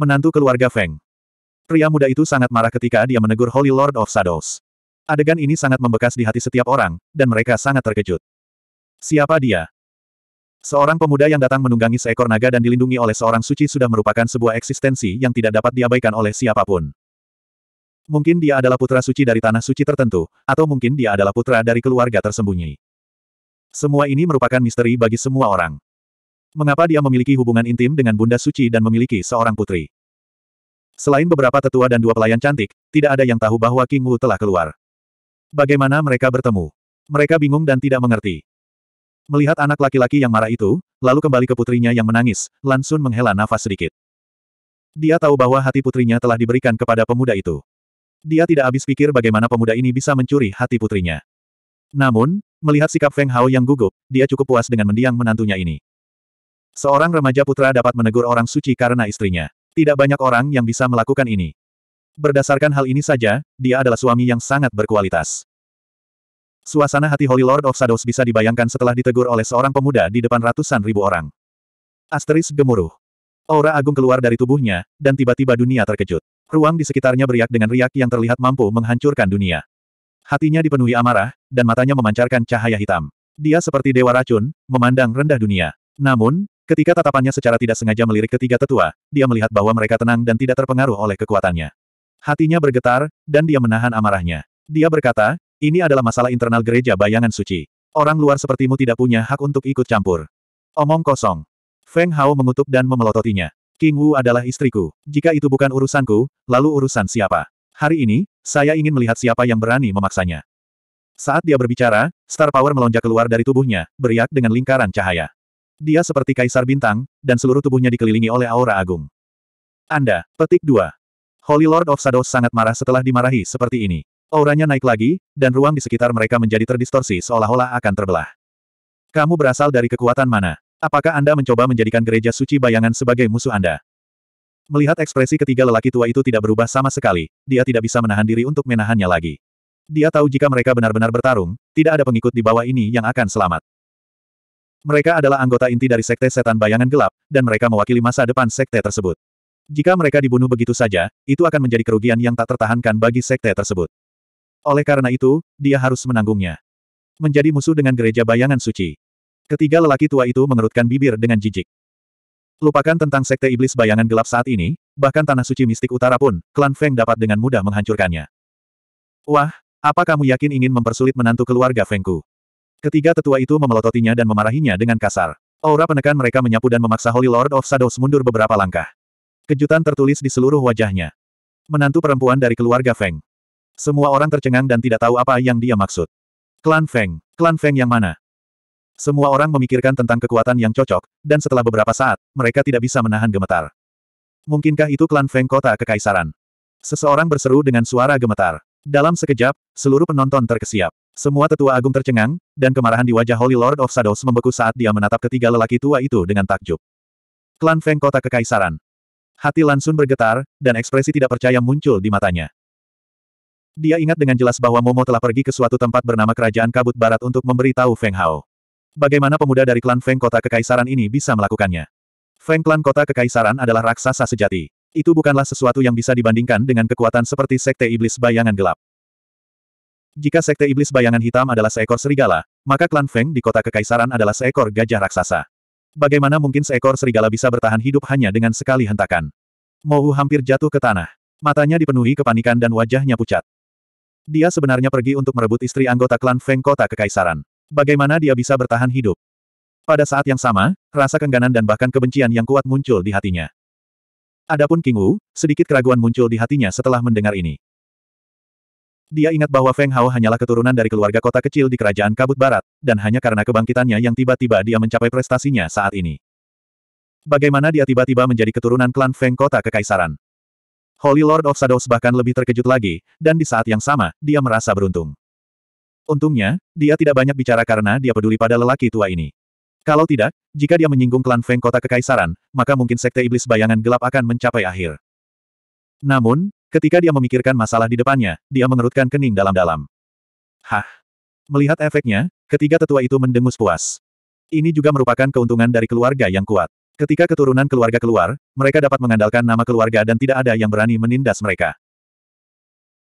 Menantu keluarga Feng. Pria muda itu sangat marah ketika dia menegur Holy Lord of Shadows. Adegan ini sangat membekas di hati setiap orang, dan mereka sangat terkejut. Siapa dia? Seorang pemuda yang datang menunggangi seekor naga dan dilindungi oleh seorang suci sudah merupakan sebuah eksistensi yang tidak dapat diabaikan oleh siapapun. Mungkin dia adalah putra suci dari tanah suci tertentu, atau mungkin dia adalah putra dari keluarga tersembunyi. Semua ini merupakan misteri bagi semua orang. Mengapa dia memiliki hubungan intim dengan Bunda Suci dan memiliki seorang putri? Selain beberapa tetua dan dua pelayan cantik, tidak ada yang tahu bahwa King Wu telah keluar. Bagaimana mereka bertemu? Mereka bingung dan tidak mengerti. Melihat anak laki-laki yang marah itu, lalu kembali ke putrinya yang menangis, Lan menghela nafas sedikit. Dia tahu bahwa hati putrinya telah diberikan kepada pemuda itu. Dia tidak habis pikir bagaimana pemuda ini bisa mencuri hati putrinya. Namun, melihat sikap Feng Hao yang gugup, dia cukup puas dengan mendiang menantunya ini. Seorang remaja putra dapat menegur orang suci karena istrinya. Tidak banyak orang yang bisa melakukan ini. Berdasarkan hal ini saja, dia adalah suami yang sangat berkualitas. Suasana hati Holy Lord of Shadows bisa dibayangkan setelah ditegur oleh seorang pemuda di depan ratusan ribu orang. Asteris gemuruh. Aura agung keluar dari tubuhnya, dan tiba-tiba dunia terkejut. Ruang di sekitarnya beriak dengan riak yang terlihat mampu menghancurkan dunia. Hatinya dipenuhi amarah, dan matanya memancarkan cahaya hitam. Dia seperti dewa racun, memandang rendah dunia. Namun, Ketika tatapannya secara tidak sengaja melirik ketiga tetua, dia melihat bahwa mereka tenang dan tidak terpengaruh oleh kekuatannya. Hatinya bergetar, dan dia menahan amarahnya. Dia berkata, ini adalah masalah internal gereja bayangan suci. Orang luar sepertimu tidak punya hak untuk ikut campur. Omong kosong. Feng Hao mengutuk dan memelototinya. King Wu adalah istriku. Jika itu bukan urusanku, lalu urusan siapa? Hari ini, saya ingin melihat siapa yang berani memaksanya. Saat dia berbicara, Star Power melonjak keluar dari tubuhnya, beriak dengan lingkaran cahaya. Dia seperti kaisar bintang, dan seluruh tubuhnya dikelilingi oleh aura agung. Anda, petik 2. Holy Lord of Shadows sangat marah setelah dimarahi seperti ini. Auranya naik lagi, dan ruang di sekitar mereka menjadi terdistorsi seolah-olah akan terbelah. Kamu berasal dari kekuatan mana? Apakah Anda mencoba menjadikan gereja suci bayangan sebagai musuh Anda? Melihat ekspresi ketiga lelaki tua itu tidak berubah sama sekali, dia tidak bisa menahan diri untuk menahannya lagi. Dia tahu jika mereka benar-benar bertarung, tidak ada pengikut di bawah ini yang akan selamat. Mereka adalah anggota inti dari Sekte Setan Bayangan Gelap, dan mereka mewakili masa depan Sekte tersebut. Jika mereka dibunuh begitu saja, itu akan menjadi kerugian yang tak tertahankan bagi Sekte tersebut. Oleh karena itu, dia harus menanggungnya. Menjadi musuh dengan gereja bayangan suci. Ketiga lelaki tua itu mengerutkan bibir dengan jijik. Lupakan tentang Sekte Iblis Bayangan Gelap saat ini, bahkan Tanah Suci Mistik Utara pun, klan Feng dapat dengan mudah menghancurkannya. Wah, apa kamu yakin ingin mempersulit menantu keluarga Fengku? Ketiga tetua itu memelototinya dan memarahinya dengan kasar. Aura penekan mereka menyapu dan memaksa Holy Lord of Shadows mundur beberapa langkah. Kejutan tertulis di seluruh wajahnya. Menantu perempuan dari keluarga Feng. Semua orang tercengang dan tidak tahu apa yang dia maksud. Klan Feng. Klan Feng yang mana? Semua orang memikirkan tentang kekuatan yang cocok, dan setelah beberapa saat, mereka tidak bisa menahan gemetar. Mungkinkah itu klan Feng kota kekaisaran? Seseorang berseru dengan suara gemetar. Dalam sekejap, seluruh penonton terkesiap. Semua tetua agung tercengang, dan kemarahan di wajah Holy Lord of Shadows membeku saat dia menatap ketiga lelaki tua itu dengan takjub. Klan Feng Kota Kekaisaran. Hati Lansun bergetar, dan ekspresi tidak percaya muncul di matanya. Dia ingat dengan jelas bahwa Momo telah pergi ke suatu tempat bernama Kerajaan Kabut Barat untuk memberitahu Feng Hao. Bagaimana pemuda dari klan Feng Kota Kekaisaran ini bisa melakukannya? Feng Klan Kota Kekaisaran adalah raksasa sejati. Itu bukanlah sesuatu yang bisa dibandingkan dengan kekuatan seperti Sekte Iblis Bayangan Gelap. Jika Sekte Iblis Bayangan Hitam adalah seekor serigala, maka klan Feng di kota Kekaisaran adalah seekor gajah raksasa. Bagaimana mungkin seekor serigala bisa bertahan hidup hanya dengan sekali hentakan? Mohu hampir jatuh ke tanah. Matanya dipenuhi kepanikan dan wajahnya pucat. Dia sebenarnya pergi untuk merebut istri anggota klan Feng kota Kekaisaran. Bagaimana dia bisa bertahan hidup? Pada saat yang sama, rasa kengganan dan bahkan kebencian yang kuat muncul di hatinya. Adapun King Wu, sedikit keraguan muncul di hatinya setelah mendengar ini. Dia ingat bahwa Feng Hao hanyalah keturunan dari keluarga kota kecil di kerajaan Kabut Barat, dan hanya karena kebangkitannya yang tiba-tiba dia mencapai prestasinya saat ini. Bagaimana dia tiba-tiba menjadi keturunan klan Feng Kota Kekaisaran? Holy Lord of Shadows bahkan lebih terkejut lagi, dan di saat yang sama, dia merasa beruntung. Untungnya, dia tidak banyak bicara karena dia peduli pada lelaki tua ini. Kalau tidak, jika dia menyinggung klan Feng kota kekaisaran, maka mungkin sekte iblis bayangan gelap akan mencapai akhir. Namun, ketika dia memikirkan masalah di depannya, dia mengerutkan kening dalam-dalam. Hah? Melihat efeknya, ketiga tetua itu mendengus puas. Ini juga merupakan keuntungan dari keluarga yang kuat. Ketika keturunan keluarga keluar, mereka dapat mengandalkan nama keluarga dan tidak ada yang berani menindas mereka.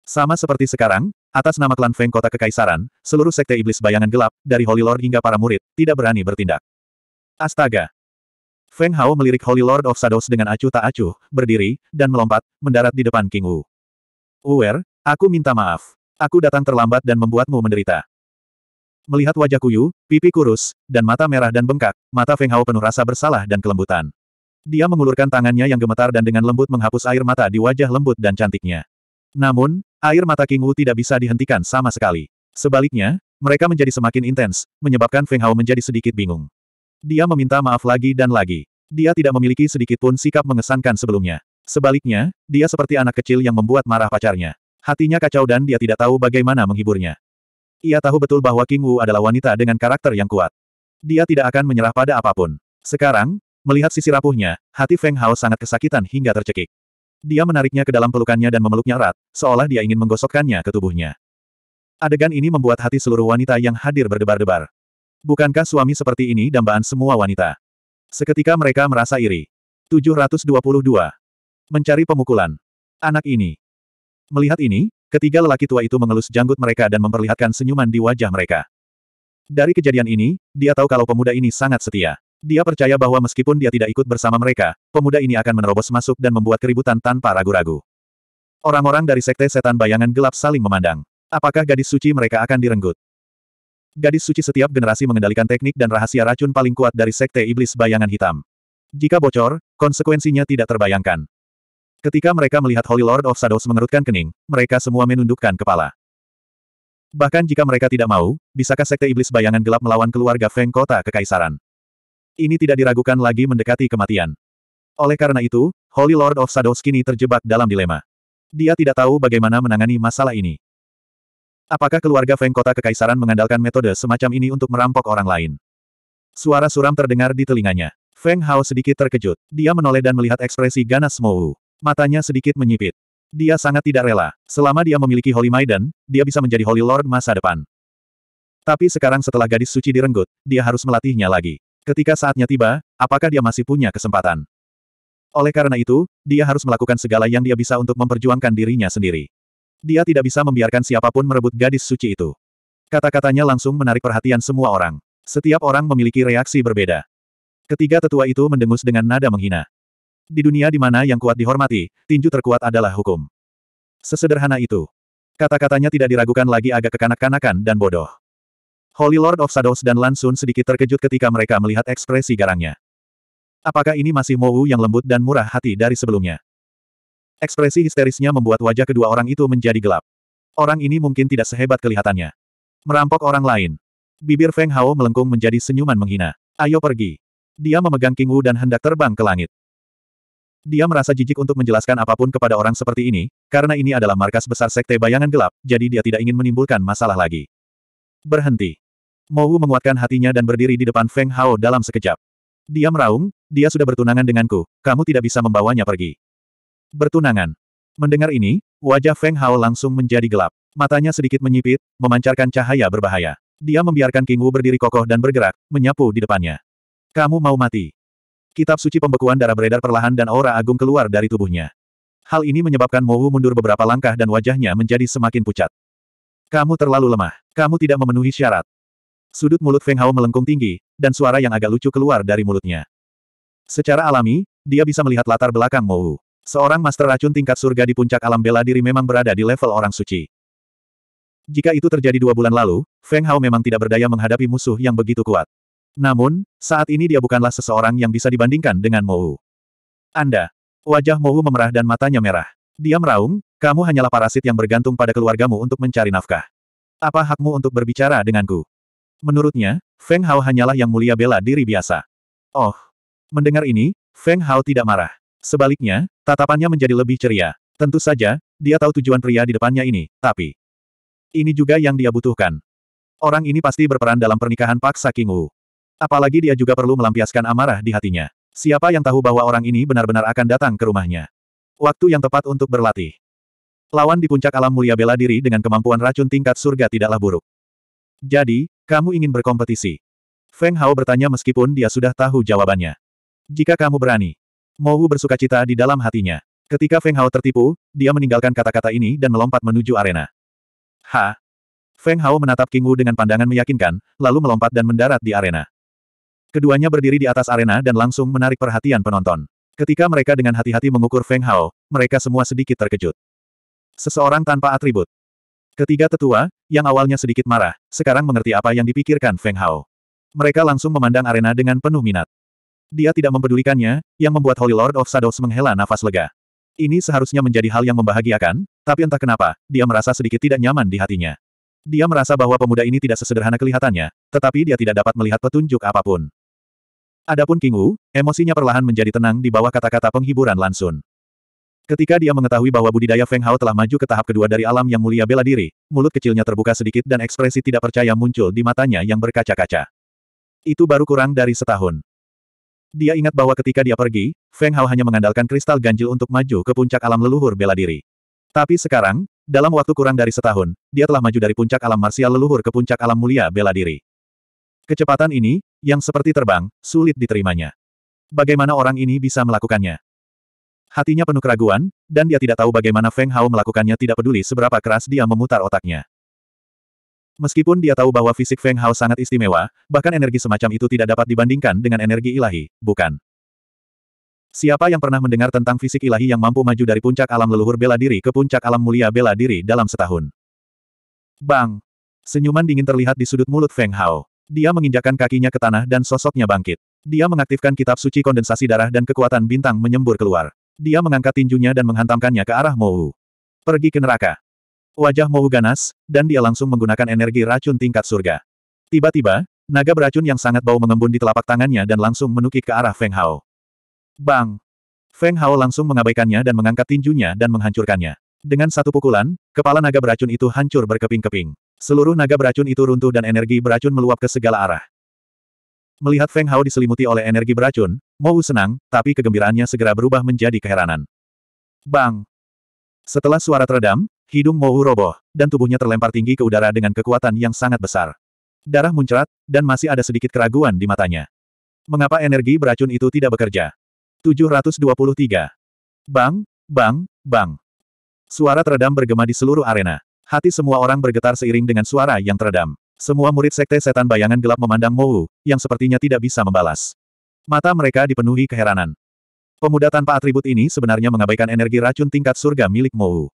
Sama seperti sekarang, atas nama klan Feng Kota Kekaisaran, seluruh sekte iblis bayangan gelap, dari Holy Lord hingga para murid, tidak berani bertindak. Astaga! Feng Hao melirik Holy Lord of Shadows dengan acuh tak acuh, berdiri, dan melompat, mendarat di depan King Wu. Uwer, aku minta maaf. Aku datang terlambat dan membuatmu menderita. Melihat wajah Kuyu, pipi kurus, dan mata merah dan bengkak, mata Feng Hao penuh rasa bersalah dan kelembutan. Dia mengulurkan tangannya yang gemetar dan dengan lembut menghapus air mata di wajah lembut dan cantiknya. Namun, Air mata King Wu tidak bisa dihentikan sama sekali. Sebaliknya, mereka menjadi semakin intens, menyebabkan Feng Hao menjadi sedikit bingung. Dia meminta maaf lagi dan lagi. Dia tidak memiliki sedikit pun sikap mengesankan sebelumnya. Sebaliknya, dia seperti anak kecil yang membuat marah pacarnya. Hatinya kacau dan dia tidak tahu bagaimana menghiburnya. Ia tahu betul bahwa King Wu adalah wanita dengan karakter yang kuat. Dia tidak akan menyerah pada apapun. Sekarang, melihat sisi rapuhnya, hati Feng Hao sangat kesakitan hingga tercekik. Dia menariknya ke dalam pelukannya dan memeluknya erat, seolah dia ingin menggosokkannya ke tubuhnya. Adegan ini membuat hati seluruh wanita yang hadir berdebar-debar. Bukankah suami seperti ini dambaan semua wanita? Seketika mereka merasa iri. 722. Mencari pemukulan. Anak ini. Melihat ini, ketiga lelaki tua itu mengelus janggut mereka dan memperlihatkan senyuman di wajah mereka. Dari kejadian ini, dia tahu kalau pemuda ini sangat setia. Dia percaya bahwa meskipun dia tidak ikut bersama mereka, pemuda ini akan menerobos masuk dan membuat keributan tanpa ragu-ragu. Orang-orang dari sekte setan bayangan gelap saling memandang. Apakah gadis suci mereka akan direnggut? Gadis suci setiap generasi mengendalikan teknik dan rahasia racun paling kuat dari sekte iblis bayangan hitam. Jika bocor, konsekuensinya tidak terbayangkan. Ketika mereka melihat Holy Lord of Shadows mengerutkan kening, mereka semua menundukkan kepala. Bahkan jika mereka tidak mau, bisakah sekte iblis bayangan gelap melawan keluarga Feng Kota Kekaisaran? Ini tidak diragukan lagi mendekati kematian. Oleh karena itu, Holy Lord of Shadows kini terjebak dalam dilema. Dia tidak tahu bagaimana menangani masalah ini. Apakah keluarga Feng Kota Kekaisaran mengandalkan metode semacam ini untuk merampok orang lain? Suara suram terdengar di telinganya. Feng Hao sedikit terkejut. Dia menoleh dan melihat ekspresi ganas Mou. Matanya sedikit menyipit. Dia sangat tidak rela. Selama dia memiliki Holy Maiden, dia bisa menjadi Holy Lord masa depan. Tapi sekarang setelah gadis suci direnggut, dia harus melatihnya lagi. Ketika saatnya tiba, apakah dia masih punya kesempatan? Oleh karena itu, dia harus melakukan segala yang dia bisa untuk memperjuangkan dirinya sendiri. Dia tidak bisa membiarkan siapapun merebut gadis suci itu. Kata-katanya langsung menarik perhatian semua orang. Setiap orang memiliki reaksi berbeda. Ketiga tetua itu mendengus dengan nada menghina. Di dunia di mana yang kuat dihormati, tinju terkuat adalah hukum. Sesederhana itu. Kata-katanya tidak diragukan lagi agak kekanak-kanakan dan bodoh. Holy Lord of Shadows dan Lansun sedikit terkejut ketika mereka melihat ekspresi garangnya. Apakah ini masih Mou yang lembut dan murah hati dari sebelumnya? Ekspresi histerisnya membuat wajah kedua orang itu menjadi gelap. Orang ini mungkin tidak sehebat kelihatannya. Merampok orang lain. Bibir Feng Hao melengkung menjadi senyuman menghina. Ayo pergi. Dia memegang King Wu dan hendak terbang ke langit. Dia merasa jijik untuk menjelaskan apapun kepada orang seperti ini, karena ini adalah markas besar Sekte Bayangan Gelap, jadi dia tidak ingin menimbulkan masalah lagi. Berhenti. Mou menguatkan hatinya dan berdiri di depan Feng Hao dalam sekejap. Dia meraung, dia sudah bertunangan denganku, kamu tidak bisa membawanya pergi. Bertunangan. Mendengar ini, wajah Feng Hao langsung menjadi gelap. Matanya sedikit menyipit, memancarkan cahaya berbahaya. Dia membiarkan King Wu berdiri kokoh dan bergerak, menyapu di depannya. Kamu mau mati. Kitab suci pembekuan darah beredar perlahan dan aura agung keluar dari tubuhnya. Hal ini menyebabkan Mou mundur beberapa langkah dan wajahnya menjadi semakin pucat. Kamu terlalu lemah. Kamu tidak memenuhi syarat. Sudut mulut Feng Hao melengkung tinggi, dan suara yang agak lucu keluar dari mulutnya. Secara alami, dia bisa melihat latar belakang Mou. Seorang master racun tingkat surga di puncak alam bela diri memang berada di level orang suci. Jika itu terjadi dua bulan lalu, Feng Hao memang tidak berdaya menghadapi musuh yang begitu kuat. Namun, saat ini dia bukanlah seseorang yang bisa dibandingkan dengan Mou. Anda. Wajah Mou memerah dan matanya merah. Dia meraung, kamu hanyalah parasit yang bergantung pada keluargamu untuk mencari nafkah. Apa hakmu untuk berbicara denganku? Menurutnya, Feng Hao hanyalah yang mulia bela diri biasa. Oh! Mendengar ini, Feng Hao tidak marah. Sebaliknya, tatapannya menjadi lebih ceria. Tentu saja, dia tahu tujuan pria di depannya ini, tapi... Ini juga yang dia butuhkan. Orang ini pasti berperan dalam pernikahan paksa King Wu. Apalagi dia juga perlu melampiaskan amarah di hatinya. Siapa yang tahu bahwa orang ini benar-benar akan datang ke rumahnya? Waktu yang tepat untuk berlatih. Lawan di puncak alam mulia bela diri dengan kemampuan racun tingkat surga tidaklah buruk. Jadi, kamu ingin berkompetisi? Feng Hao bertanya meskipun dia sudah tahu jawabannya. Jika kamu berani. Mohu bersuka cita di dalam hatinya. Ketika Feng Hao tertipu, dia meninggalkan kata-kata ini dan melompat menuju arena. Ha! Feng Hao menatap King Wu dengan pandangan meyakinkan, lalu melompat dan mendarat di arena. Keduanya berdiri di atas arena dan langsung menarik perhatian penonton. Ketika mereka dengan hati-hati mengukur Feng Hao, mereka semua sedikit terkejut. Seseorang tanpa atribut. Ketiga tetua, yang awalnya sedikit marah, sekarang mengerti apa yang dipikirkan Feng Hao. Mereka langsung memandang arena dengan penuh minat. Dia tidak mempedulikannya, yang membuat Holy Lord of Shadows menghela nafas lega. Ini seharusnya menjadi hal yang membahagiakan, tapi entah kenapa, dia merasa sedikit tidak nyaman di hatinya. Dia merasa bahwa pemuda ini tidak sesederhana kelihatannya, tetapi dia tidak dapat melihat petunjuk apapun. Adapun King Wu, emosinya perlahan menjadi tenang di bawah kata-kata penghiburan Lansun. Ketika dia mengetahui bahwa budidaya Feng Hao telah maju ke tahap kedua dari alam yang mulia bela diri, mulut kecilnya terbuka sedikit dan ekspresi tidak percaya muncul di matanya yang berkaca-kaca. Itu baru kurang dari setahun. Dia ingat bahwa ketika dia pergi, Feng Hao hanya mengandalkan kristal ganjil untuk maju ke puncak alam leluhur bela diri. Tapi sekarang, dalam waktu kurang dari setahun, dia telah maju dari puncak alam marsial leluhur ke puncak alam mulia bela diri. Kecepatan ini, yang seperti terbang, sulit diterimanya. Bagaimana orang ini bisa melakukannya? Hatinya penuh keraguan, dan dia tidak tahu bagaimana Feng Hao melakukannya tidak peduli seberapa keras dia memutar otaknya. Meskipun dia tahu bahwa fisik Feng Hao sangat istimewa, bahkan energi semacam itu tidak dapat dibandingkan dengan energi ilahi, bukan? Siapa yang pernah mendengar tentang fisik ilahi yang mampu maju dari puncak alam leluhur bela diri ke puncak alam mulia bela diri dalam setahun? Bang! Senyuman dingin terlihat di sudut mulut Feng Hao. Dia menginjakan kakinya ke tanah dan sosoknya bangkit. Dia mengaktifkan kitab suci kondensasi darah dan kekuatan bintang menyembur keluar. Dia mengangkat tinjunya dan menghantamkannya ke arah Mou. Pergi ke neraka. Wajah Mou ganas, dan dia langsung menggunakan energi racun tingkat surga. Tiba-tiba, naga beracun yang sangat bau mengembun di telapak tangannya dan langsung menukik ke arah Feng Hao. Bang! Feng Hao langsung mengabaikannya dan mengangkat tinjunya dan menghancurkannya. Dengan satu pukulan, kepala naga beracun itu hancur berkeping-keping. Seluruh naga beracun itu runtuh dan energi beracun meluap ke segala arah. Melihat Feng Hao diselimuti oleh energi beracun, Mo Wu senang, tapi kegembiraannya segera berubah menjadi keheranan. Bang! Setelah suara teredam, hidung Mo Wu roboh, dan tubuhnya terlempar tinggi ke udara dengan kekuatan yang sangat besar. Darah muncrat, dan masih ada sedikit keraguan di matanya. Mengapa energi beracun itu tidak bekerja? 723. Bang, bang, bang. Suara teredam bergema di seluruh arena. Hati semua orang bergetar seiring dengan suara yang teredam. Semua murid sekte setan bayangan gelap memandang Mowu, yang sepertinya tidak bisa membalas. Mata mereka dipenuhi keheranan. Pemuda tanpa atribut ini sebenarnya mengabaikan energi racun tingkat surga milik Mowu.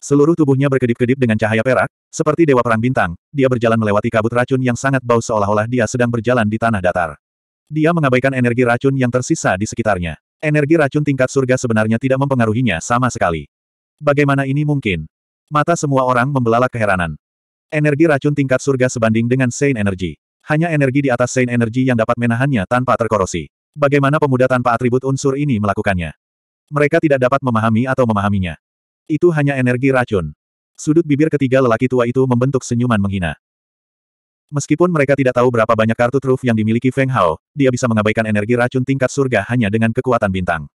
Seluruh tubuhnya berkedip-kedip dengan cahaya perak, seperti dewa perang bintang, dia berjalan melewati kabut racun yang sangat bau seolah-olah dia sedang berjalan di tanah datar. Dia mengabaikan energi racun yang tersisa di sekitarnya. Energi racun tingkat surga sebenarnya tidak mempengaruhinya sama sekali. Bagaimana ini mungkin? Mata semua orang membelalak keheranan. Energi racun tingkat surga sebanding dengan Saint energi. Hanya energi di atas Saint energi yang dapat menahannya tanpa terkorosi. Bagaimana pemuda tanpa atribut unsur ini melakukannya? Mereka tidak dapat memahami atau memahaminya. Itu hanya energi racun. Sudut bibir ketiga lelaki tua itu membentuk senyuman menghina. Meskipun mereka tidak tahu berapa banyak kartu truf yang dimiliki Feng Hao, dia bisa mengabaikan energi racun tingkat surga hanya dengan kekuatan bintang.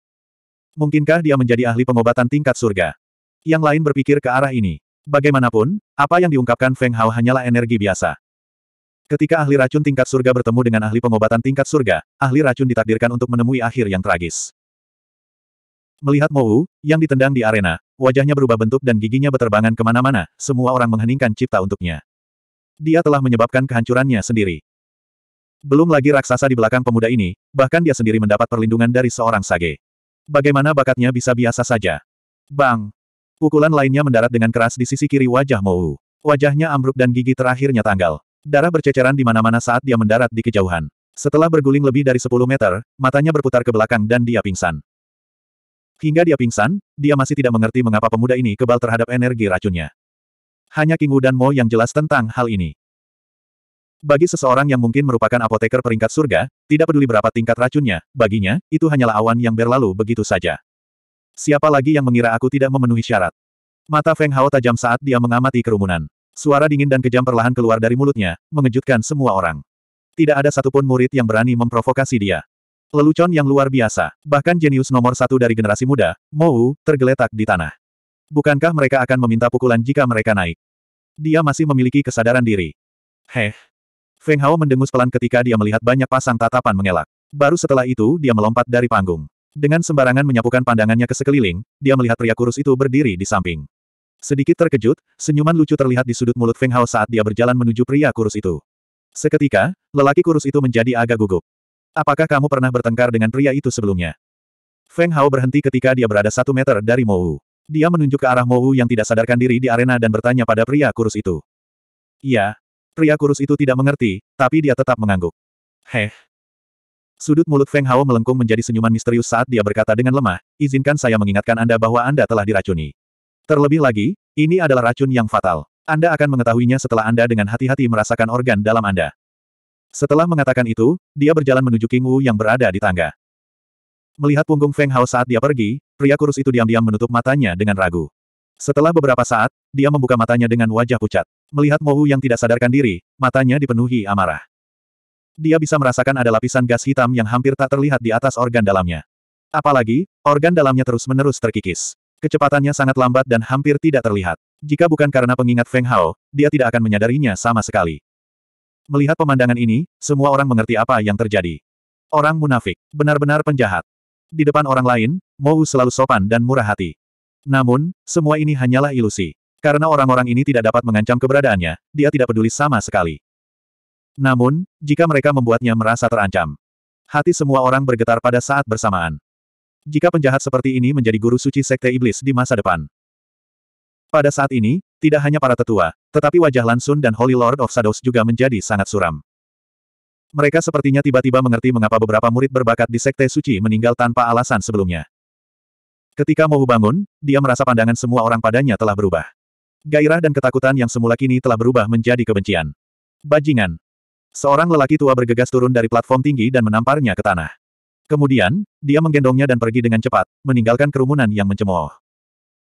Mungkinkah dia menjadi ahli pengobatan tingkat surga? Yang lain berpikir ke arah ini. Bagaimanapun, apa yang diungkapkan Feng Hao hanyalah energi biasa. Ketika ahli racun tingkat surga bertemu dengan ahli pengobatan tingkat surga, ahli racun ditakdirkan untuk menemui akhir yang tragis. Melihat Mou, yang ditendang di arena, wajahnya berubah bentuk dan giginya berterbangan kemana-mana, semua orang mengheningkan cipta untuknya. Dia telah menyebabkan kehancurannya sendiri. Belum lagi raksasa di belakang pemuda ini, bahkan dia sendiri mendapat perlindungan dari seorang sage. Bagaimana bakatnya bisa biasa saja? Bang! Pukulan lainnya mendarat dengan keras di sisi kiri wajah Mou. Wajahnya ambruk dan gigi terakhirnya tanggal. Darah berceceran di mana-mana saat dia mendarat di kejauhan. Setelah berguling lebih dari 10 meter, matanya berputar ke belakang dan dia pingsan. Hingga dia pingsan, dia masih tidak mengerti mengapa pemuda ini kebal terhadap energi racunnya. Hanya King Wu dan Mo yang jelas tentang hal ini. Bagi seseorang yang mungkin merupakan apoteker peringkat surga, tidak peduli berapa tingkat racunnya, baginya, itu hanyalah awan yang berlalu begitu saja. Siapa lagi yang mengira aku tidak memenuhi syarat? Mata Feng Hao tajam saat dia mengamati kerumunan. Suara dingin dan kejam perlahan keluar dari mulutnya, mengejutkan semua orang. Tidak ada satupun murid yang berani memprovokasi dia. Lelucon yang luar biasa, bahkan jenius nomor satu dari generasi muda, Mou, tergeletak di tanah. Bukankah mereka akan meminta pukulan jika mereka naik? Dia masih memiliki kesadaran diri. Heh. Feng Hao mendengus pelan ketika dia melihat banyak pasang tatapan mengelak. Baru setelah itu dia melompat dari panggung. Dengan sembarangan menyapukan pandangannya ke sekeliling, dia melihat pria kurus itu berdiri di samping. Sedikit terkejut, senyuman lucu terlihat di sudut mulut Feng Hao saat dia berjalan menuju pria kurus itu. Seketika, lelaki kurus itu menjadi agak gugup. Apakah kamu pernah bertengkar dengan pria itu sebelumnya? Feng Hao berhenti ketika dia berada satu meter dari Mo Wu. Dia menunjuk ke arah Mo Wu yang tidak sadarkan diri di arena dan bertanya pada pria kurus itu. Iya. Pria kurus itu tidak mengerti, tapi dia tetap mengangguk. Heh, Sudut mulut Feng Hao melengkung menjadi senyuman misterius saat dia berkata dengan lemah, izinkan saya mengingatkan Anda bahwa Anda telah diracuni. Terlebih lagi, ini adalah racun yang fatal. Anda akan mengetahuinya setelah Anda dengan hati-hati merasakan organ dalam Anda. Setelah mengatakan itu, dia berjalan menuju King Wu yang berada di tangga. Melihat punggung Feng Hao saat dia pergi, pria kurus itu diam-diam menutup matanya dengan ragu. Setelah beberapa saat, dia membuka matanya dengan wajah pucat. Melihat Mo Mohu yang tidak sadarkan diri, matanya dipenuhi amarah. Dia bisa merasakan ada lapisan gas hitam yang hampir tak terlihat di atas organ dalamnya. Apalagi, organ dalamnya terus-menerus terkikis. Kecepatannya sangat lambat dan hampir tidak terlihat. Jika bukan karena pengingat Feng Hao, dia tidak akan menyadarinya sama sekali. Melihat pemandangan ini, semua orang mengerti apa yang terjadi. Orang munafik, benar-benar penjahat. Di depan orang lain, Mou selalu sopan dan murah hati. Namun, semua ini hanyalah ilusi. Karena orang-orang ini tidak dapat mengancam keberadaannya, dia tidak peduli sama sekali. Namun, jika mereka membuatnya merasa terancam, hati semua orang bergetar pada saat bersamaan. Jika penjahat seperti ini menjadi guru suci sekte iblis di masa depan. Pada saat ini, tidak hanya para tetua, tetapi wajah Lansun dan Holy Lord of Shadows juga menjadi sangat suram. Mereka sepertinya tiba-tiba mengerti mengapa beberapa murid berbakat di sekte suci meninggal tanpa alasan sebelumnya. Ketika Mohu bangun, dia merasa pandangan semua orang padanya telah berubah. Gairah dan ketakutan yang semula kini telah berubah menjadi kebencian. Bajingan, Seorang lelaki tua bergegas turun dari platform tinggi dan menamparnya ke tanah. Kemudian, dia menggendongnya dan pergi dengan cepat, meninggalkan kerumunan yang mencemooh.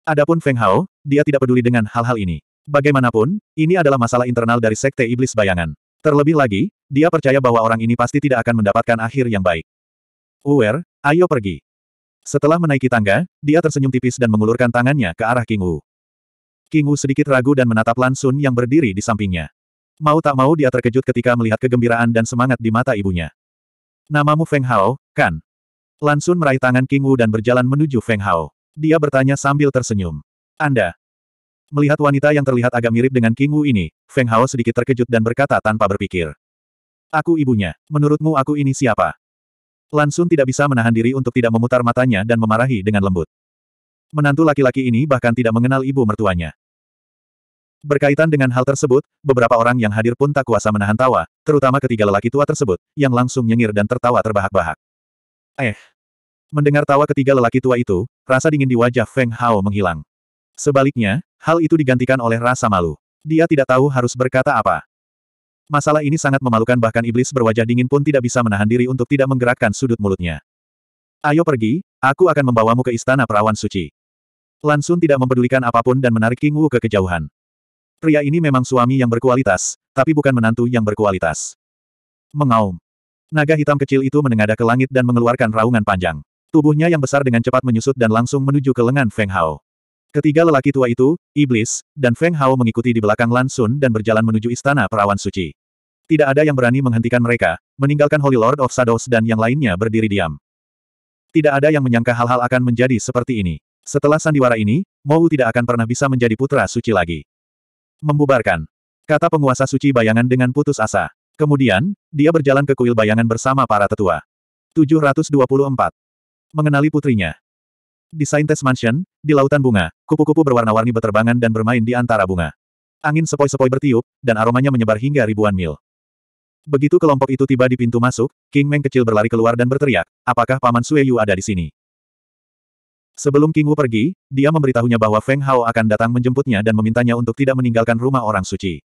Adapun Feng Hao, dia tidak peduli dengan hal-hal ini. Bagaimanapun, ini adalah masalah internal dari Sekte Iblis Bayangan. Terlebih lagi, dia percaya bahwa orang ini pasti tidak akan mendapatkan akhir yang baik. Uwer, ayo pergi. Setelah menaiki tangga, dia tersenyum tipis dan mengulurkan tangannya ke arah King Wu. King Wu sedikit ragu dan menatap Lan Sun yang berdiri di sampingnya. Mau tak mau dia terkejut ketika melihat kegembiraan dan semangat di mata ibunya. Namamu Feng Hao, kan? Lansun meraih tangan King Wu dan berjalan menuju Feng Hao. Dia bertanya sambil tersenyum. Anda. Melihat wanita yang terlihat agak mirip dengan King Wu ini, Feng Hao sedikit terkejut dan berkata tanpa berpikir. Aku ibunya. Menurutmu aku ini siapa? Lansun tidak bisa menahan diri untuk tidak memutar matanya dan memarahi dengan lembut. Menantu laki-laki ini bahkan tidak mengenal ibu mertuanya. Berkaitan dengan hal tersebut, beberapa orang yang hadir pun tak kuasa menahan tawa, terutama ketiga lelaki tua tersebut, yang langsung nyengir dan tertawa terbahak-bahak. Eh. Mendengar tawa ketiga lelaki tua itu, rasa dingin di wajah Feng Hao menghilang. Sebaliknya, hal itu digantikan oleh rasa malu. Dia tidak tahu harus berkata apa. Masalah ini sangat memalukan bahkan iblis berwajah dingin pun tidak bisa menahan diri untuk tidak menggerakkan sudut mulutnya. Ayo pergi, aku akan membawamu ke istana perawan suci. Lansun tidak mempedulikan apapun dan menarik King Wu ke kejauhan. Pria ini memang suami yang berkualitas, tapi bukan menantu yang berkualitas. Mengaum. Naga hitam kecil itu menengadah ke langit dan mengeluarkan raungan panjang. Tubuhnya yang besar dengan cepat menyusut dan langsung menuju ke lengan Feng Hao. Ketiga lelaki tua itu, Iblis, dan Feng Hao mengikuti di belakang Lan Sun dan berjalan menuju istana perawan suci. Tidak ada yang berani menghentikan mereka, meninggalkan Holy Lord of Shadows dan yang lainnya berdiri diam. Tidak ada yang menyangka hal-hal akan menjadi seperti ini. Setelah sandiwara ini, Mou tidak akan pernah bisa menjadi putra suci lagi. Membubarkan. Kata penguasa suci bayangan dengan putus asa. Kemudian, dia berjalan ke kuil bayangan bersama para tetua. 724. Mengenali putrinya. Di Saintes Mansion, di lautan bunga, kupu-kupu berwarna-warni berterbangan dan bermain di antara bunga. Angin sepoi-sepoi bertiup, dan aromanya menyebar hingga ribuan mil. Begitu kelompok itu tiba di pintu masuk, King Meng kecil berlari keluar dan berteriak, apakah Paman Sue ada di sini? Sebelum King Wu pergi, dia memberitahunya bahwa Feng Hao akan datang menjemputnya dan memintanya untuk tidak meninggalkan rumah orang suci.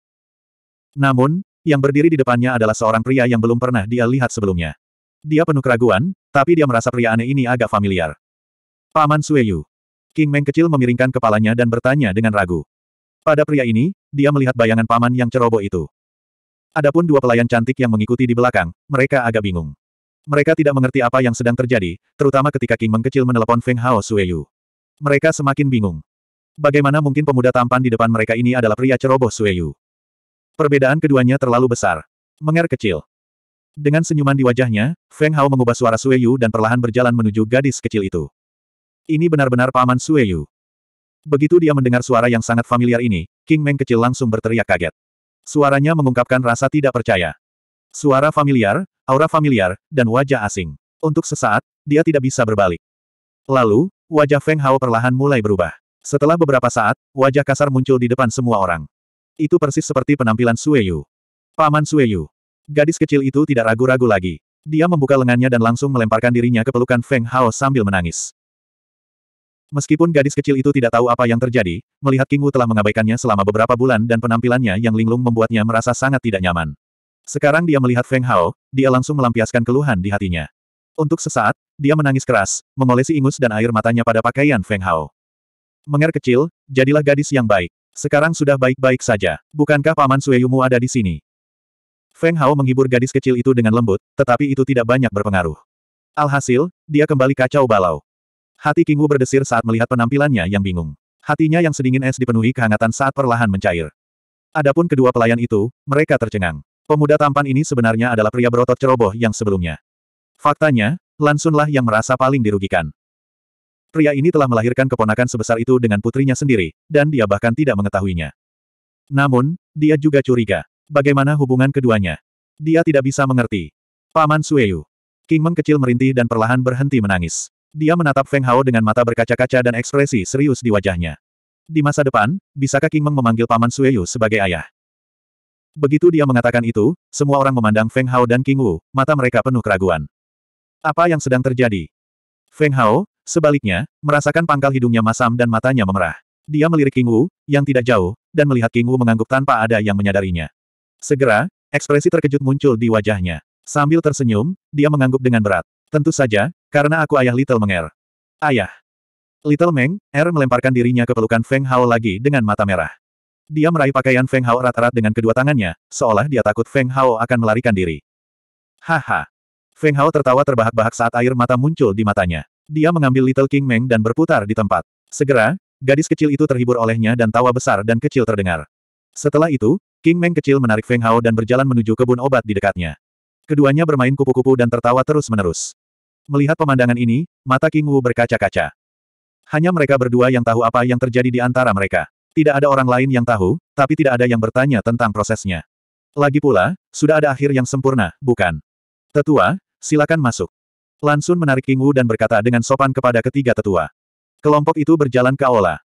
Namun, yang berdiri di depannya adalah seorang pria yang belum pernah dia lihat sebelumnya. Dia penuh keraguan, tapi dia merasa pria aneh ini agak familiar. Paman Sueyu. King Meng kecil memiringkan kepalanya dan bertanya dengan ragu. Pada pria ini, dia melihat bayangan paman yang ceroboh itu. Adapun dua pelayan cantik yang mengikuti di belakang, mereka agak bingung. Mereka tidak mengerti apa yang sedang terjadi, terutama ketika King Meng kecil menelepon Feng Hao Sueyu. Mereka semakin bingung. Bagaimana mungkin pemuda tampan di depan mereka ini adalah pria ceroboh Sueyu? Perbedaan keduanya terlalu besar. Menger kecil. Dengan senyuman di wajahnya, Feng Hao mengubah suara Sueyu dan perlahan berjalan menuju gadis kecil itu. Ini benar-benar paman Sueyu. Begitu dia mendengar suara yang sangat familiar ini, King Meng kecil langsung berteriak kaget. Suaranya mengungkapkan rasa tidak percaya. Suara familiar, aura familiar, dan wajah asing. Untuk sesaat, dia tidak bisa berbalik. Lalu, wajah Feng Hao perlahan mulai berubah. Setelah beberapa saat, wajah kasar muncul di depan semua orang. Itu persis seperti penampilan Sue Yu. Paman Sue Yu. Gadis kecil itu tidak ragu-ragu lagi. Dia membuka lengannya dan langsung melemparkan dirinya ke pelukan Feng Hao sambil menangis. Meskipun gadis kecil itu tidak tahu apa yang terjadi, melihat King Wu telah mengabaikannya selama beberapa bulan dan penampilannya yang linglung membuatnya merasa sangat tidak nyaman. Sekarang dia melihat Feng Hao, dia langsung melampiaskan keluhan di hatinya. Untuk sesaat, dia menangis keras, mengolesi ingus dan air matanya pada pakaian Feng Hao. Menger kecil, jadilah gadis yang baik. Sekarang sudah baik-baik saja. Bukankah Paman Sueyumu ada di sini? Feng Hao menghibur gadis kecil itu dengan lembut, tetapi itu tidak banyak berpengaruh. Alhasil, dia kembali kacau balau. Hati Wu berdesir saat melihat penampilannya yang bingung. Hatinya yang sedingin es dipenuhi kehangatan saat perlahan mencair. Adapun kedua pelayan itu, mereka tercengang. Pemuda tampan ini sebenarnya adalah pria berotot ceroboh yang sebelumnya. Faktanya, Lansunlah yang merasa paling dirugikan. Pria ini telah melahirkan keponakan sebesar itu dengan putrinya sendiri, dan dia bahkan tidak mengetahuinya. Namun, dia juga curiga. Bagaimana hubungan keduanya? Dia tidak bisa mengerti. Paman Sueyu. King Meng kecil merintih dan perlahan berhenti menangis. Dia menatap Feng Hao dengan mata berkaca-kaca dan ekspresi serius di wajahnya. Di masa depan, bisakah King Meng memanggil Paman Sueyu sebagai ayah? Begitu dia mengatakan itu, semua orang memandang Feng Hao dan King Wu, mata mereka penuh keraguan. Apa yang sedang terjadi? Feng Hao, sebaliknya, merasakan pangkal hidungnya masam dan matanya memerah. Dia melirik King Wu, yang tidak jauh, dan melihat King Wu mengangguk tanpa ada yang menyadarinya. Segera, ekspresi terkejut muncul di wajahnya. Sambil tersenyum, dia mengangguk dengan berat. Tentu saja, karena aku ayah Little Meng Er. Ayah. Little Meng, Er melemparkan dirinya ke pelukan Feng Hao lagi dengan mata merah. Dia meraih pakaian Feng Hao erat-erat dengan kedua tangannya, seolah dia takut Feng Hao akan melarikan diri. Haha. Feng Hao tertawa terbahak-bahak saat air mata muncul di matanya. Dia mengambil Little King Meng dan berputar di tempat. Segera, gadis kecil itu terhibur olehnya dan tawa besar dan kecil terdengar. Setelah itu, King Meng kecil menarik Feng Hao dan berjalan menuju kebun obat di dekatnya. Keduanya bermain kupu-kupu dan tertawa terus-menerus. Melihat pemandangan ini, mata King Wu berkaca-kaca. Hanya mereka berdua yang tahu apa yang terjadi di antara mereka. Tidak ada orang lain yang tahu, tapi tidak ada yang bertanya tentang prosesnya. Lagi pula, sudah ada akhir yang sempurna, bukan? Tetua, silakan masuk. Lansun menarik King dan berkata dengan sopan kepada ketiga tetua. Kelompok itu berjalan ke aula.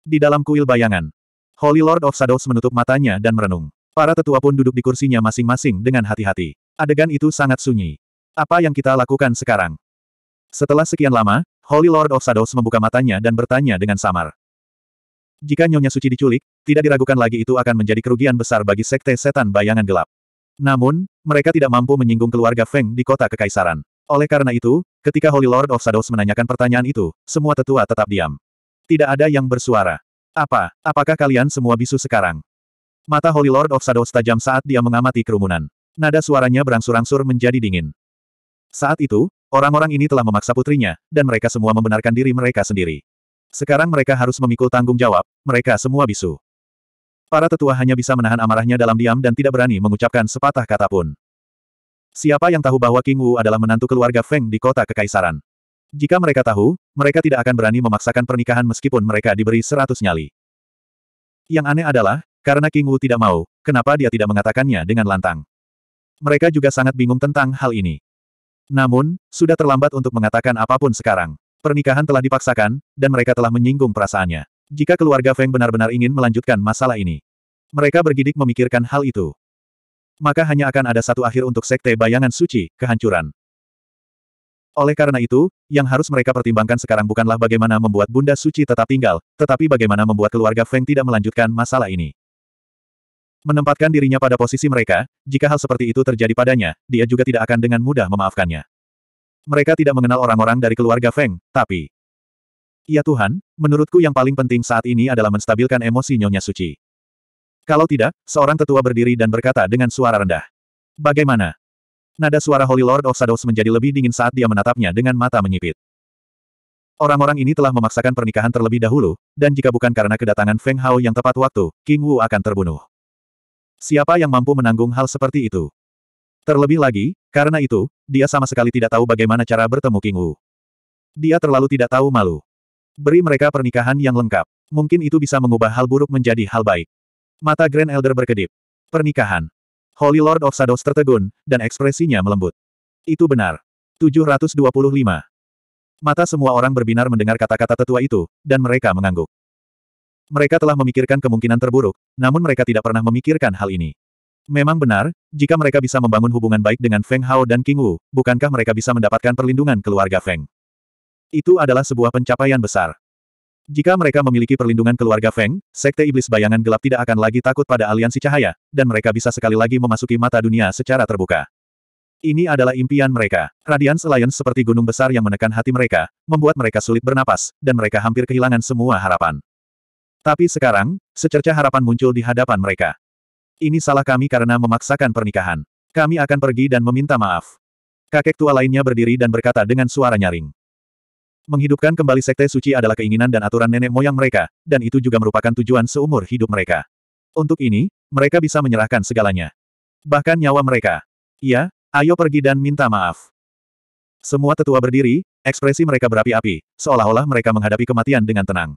Di dalam kuil bayangan, Holy Lord of Shadows menutup matanya dan merenung. Para tetua pun duduk di kursinya masing-masing dengan hati-hati. Adegan itu sangat sunyi. Apa yang kita lakukan sekarang? Setelah sekian lama, Holy Lord of Shadows membuka matanya dan bertanya dengan samar. Jika Nyonya Suci diculik, tidak diragukan lagi itu akan menjadi kerugian besar bagi Sekte Setan Bayangan Gelap. Namun, mereka tidak mampu menyinggung keluarga Feng di kota Kekaisaran. Oleh karena itu, ketika Holy Lord of Shadows menanyakan pertanyaan itu, semua tetua tetap diam. Tidak ada yang bersuara. Apa, apakah kalian semua bisu sekarang? Mata Holy Lord of Shadows tajam saat dia mengamati kerumunan. Nada suaranya berangsur-angsur menjadi dingin. Saat itu, orang-orang ini telah memaksa putrinya, dan mereka semua membenarkan diri mereka sendiri. Sekarang mereka harus memikul tanggung jawab, mereka semua bisu. Para tetua hanya bisa menahan amarahnya dalam diam dan tidak berani mengucapkan sepatah kata pun. Siapa yang tahu bahwa King Wu adalah menantu keluarga Feng di kota kekaisaran? Jika mereka tahu, mereka tidak akan berani memaksakan pernikahan meskipun mereka diberi seratus nyali. Yang aneh adalah, karena King Wu tidak mau, kenapa dia tidak mengatakannya dengan lantang? Mereka juga sangat bingung tentang hal ini. Namun, sudah terlambat untuk mengatakan apapun sekarang. Pernikahan telah dipaksakan, dan mereka telah menyinggung perasaannya. Jika keluarga Feng benar-benar ingin melanjutkan masalah ini. Mereka bergidik memikirkan hal itu. Maka hanya akan ada satu akhir untuk sekte bayangan suci, kehancuran. Oleh karena itu, yang harus mereka pertimbangkan sekarang bukanlah bagaimana membuat Bunda Suci tetap tinggal, tetapi bagaimana membuat keluarga Feng tidak melanjutkan masalah ini. Menempatkan dirinya pada posisi mereka, jika hal seperti itu terjadi padanya, dia juga tidak akan dengan mudah memaafkannya. Mereka tidak mengenal orang-orang dari keluarga Feng, tapi... Ya Tuhan, menurutku yang paling penting saat ini adalah menstabilkan emosi Nyonya Suci. Kalau tidak, seorang tetua berdiri dan berkata dengan suara rendah. Bagaimana? Nada suara Holy Lord of Shadows menjadi lebih dingin saat dia menatapnya dengan mata menyipit. Orang-orang ini telah memaksakan pernikahan terlebih dahulu, dan jika bukan karena kedatangan Feng Hao yang tepat waktu, King Wu akan terbunuh. Siapa yang mampu menanggung hal seperti itu? Terlebih lagi, karena itu, dia sama sekali tidak tahu bagaimana cara bertemu King Wu. Dia terlalu tidak tahu malu. Beri mereka pernikahan yang lengkap. Mungkin itu bisa mengubah hal buruk menjadi hal baik. Mata Grand Elder berkedip. Pernikahan. Holy Lord of Shadows tertegun, dan ekspresinya melembut. Itu benar. 725. Mata semua orang berbinar mendengar kata-kata tetua itu, dan mereka mengangguk. Mereka telah memikirkan kemungkinan terburuk, namun mereka tidak pernah memikirkan hal ini. Memang benar, jika mereka bisa membangun hubungan baik dengan Feng Hao dan King Wu, bukankah mereka bisa mendapatkan perlindungan keluarga Feng? Itu adalah sebuah pencapaian besar. Jika mereka memiliki perlindungan keluarga Feng, Sekte Iblis Bayangan Gelap tidak akan lagi takut pada aliansi cahaya, dan mereka bisa sekali lagi memasuki mata dunia secara terbuka. Ini adalah impian mereka. Radiance Alliance seperti gunung besar yang menekan hati mereka, membuat mereka sulit bernapas, dan mereka hampir kehilangan semua harapan. Tapi sekarang, secerca harapan muncul di hadapan mereka. Ini salah kami karena memaksakan pernikahan. Kami akan pergi dan meminta maaf. Kakek tua lainnya berdiri dan berkata dengan suara nyaring. Menghidupkan kembali sekte suci adalah keinginan dan aturan nenek moyang mereka, dan itu juga merupakan tujuan seumur hidup mereka. Untuk ini, mereka bisa menyerahkan segalanya. Bahkan nyawa mereka. Iya, ayo pergi dan minta maaf. Semua tetua berdiri, ekspresi mereka berapi-api, seolah-olah mereka menghadapi kematian dengan tenang.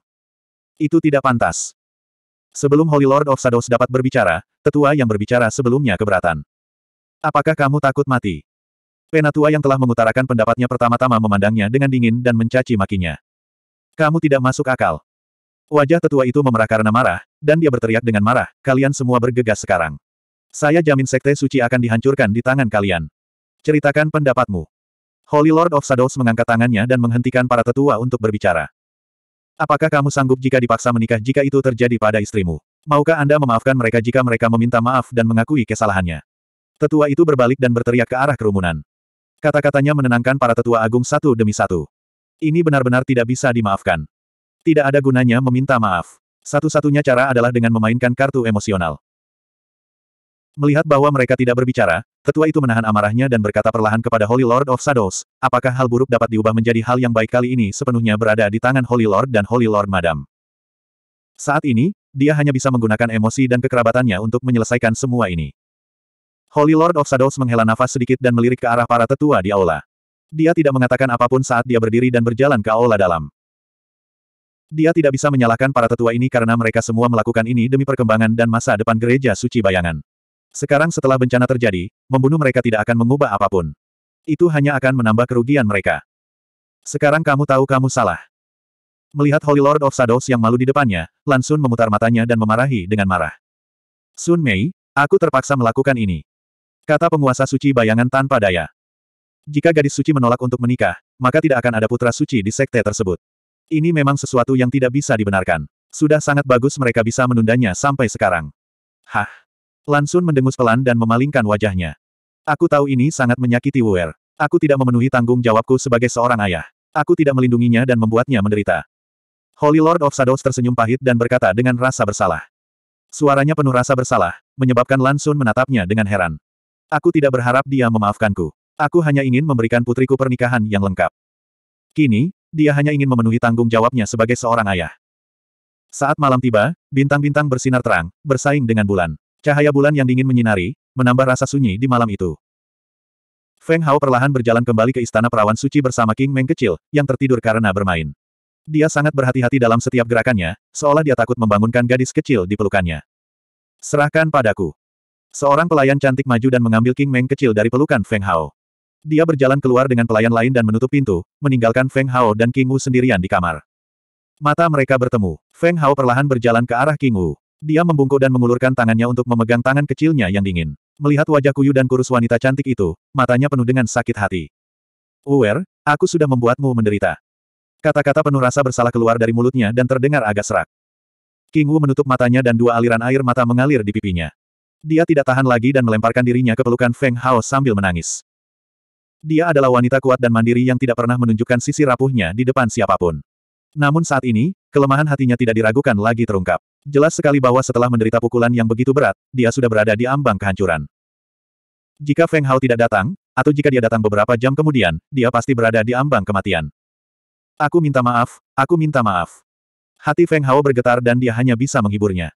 Itu tidak pantas. Sebelum Holy Lord of Shadows dapat berbicara, Ketua yang berbicara sebelumnya keberatan. Apakah kamu takut mati? Penatua yang telah mengutarakan pendapatnya pertama-tama memandangnya dengan dingin dan mencaci makinya. Kamu tidak masuk akal. Wajah tetua itu memerah karena marah, dan dia berteriak dengan marah, kalian semua bergegas sekarang. Saya jamin sekte suci akan dihancurkan di tangan kalian. Ceritakan pendapatmu. Holy Lord of Shadows mengangkat tangannya dan menghentikan para tetua untuk berbicara. Apakah kamu sanggup jika dipaksa menikah jika itu terjadi pada istrimu? Maukah Anda memaafkan mereka jika mereka meminta maaf dan mengakui kesalahannya? Tetua itu berbalik dan berteriak ke arah kerumunan. Kata-katanya menenangkan para tetua agung satu demi satu. Ini benar-benar tidak bisa dimaafkan. Tidak ada gunanya meminta maaf. Satu-satunya cara adalah dengan memainkan kartu emosional. Melihat bahwa mereka tidak berbicara, tetua itu menahan amarahnya dan berkata perlahan kepada Holy Lord of Shadows, apakah hal buruk dapat diubah menjadi hal yang baik kali ini sepenuhnya berada di tangan Holy Lord dan Holy Lord Madam. Saat ini, dia hanya bisa menggunakan emosi dan kekerabatannya untuk menyelesaikan semua ini. Holy Lord of Shadows menghela nafas sedikit dan melirik ke arah para tetua di aula. Dia tidak mengatakan apapun saat dia berdiri dan berjalan ke aula dalam. Dia tidak bisa menyalahkan para tetua ini karena mereka semua melakukan ini demi perkembangan dan masa depan gereja suci bayangan. Sekarang setelah bencana terjadi, membunuh mereka tidak akan mengubah apapun. Itu hanya akan menambah kerugian mereka. Sekarang kamu tahu kamu salah. Melihat Holy Lord of Shadows yang malu di depannya, Lan Sun memutar matanya dan memarahi dengan marah. Sun Mei, aku terpaksa melakukan ini. Kata penguasa suci bayangan tanpa daya. Jika gadis suci menolak untuk menikah, maka tidak akan ada putra suci di sekte tersebut. Ini memang sesuatu yang tidak bisa dibenarkan. Sudah sangat bagus mereka bisa menundanya sampai sekarang. Hah. Lan Sun mendengus pelan dan memalingkan wajahnya. Aku tahu ini sangat menyakiti Wu Er. Aku tidak memenuhi tanggung jawabku sebagai seorang ayah. Aku tidak melindunginya dan membuatnya menderita. Holy Lord of Shadows tersenyum pahit dan berkata dengan rasa bersalah. Suaranya penuh rasa bersalah, menyebabkan Lansun menatapnya dengan heran. Aku tidak berharap dia memaafkanku. Aku hanya ingin memberikan putriku pernikahan yang lengkap. Kini, dia hanya ingin memenuhi tanggung jawabnya sebagai seorang ayah. Saat malam tiba, bintang-bintang bersinar terang, bersaing dengan bulan. Cahaya bulan yang dingin menyinari, menambah rasa sunyi di malam itu. Feng Hao perlahan berjalan kembali ke istana perawan suci bersama King Meng kecil, yang tertidur karena bermain. Dia sangat berhati-hati dalam setiap gerakannya, seolah dia takut membangunkan gadis kecil di pelukannya. Serahkan padaku. Seorang pelayan cantik maju dan mengambil King Meng kecil dari pelukan Feng Hao. Dia berjalan keluar dengan pelayan lain dan menutup pintu, meninggalkan Feng Hao dan King Wu sendirian di kamar. Mata mereka bertemu. Feng Hao perlahan berjalan ke arah King Wu. Dia membungkuk dan mengulurkan tangannya untuk memegang tangan kecilnya yang dingin. Melihat wajah kuyu dan kurus wanita cantik itu, matanya penuh dengan sakit hati. Uwer, aku sudah membuatmu menderita. Kata-kata penuh rasa bersalah keluar dari mulutnya dan terdengar agak serak. King Wu menutup matanya dan dua aliran air mata mengalir di pipinya. Dia tidak tahan lagi dan melemparkan dirinya ke pelukan Feng Hao sambil menangis. Dia adalah wanita kuat dan mandiri yang tidak pernah menunjukkan sisi rapuhnya di depan siapapun. Namun saat ini, kelemahan hatinya tidak diragukan lagi terungkap. Jelas sekali bahwa setelah menderita pukulan yang begitu berat, dia sudah berada di ambang kehancuran. Jika Feng Hao tidak datang, atau jika dia datang beberapa jam kemudian, dia pasti berada di ambang kematian. Aku minta maaf, aku minta maaf. Hati Feng Hao bergetar dan dia hanya bisa menghiburnya.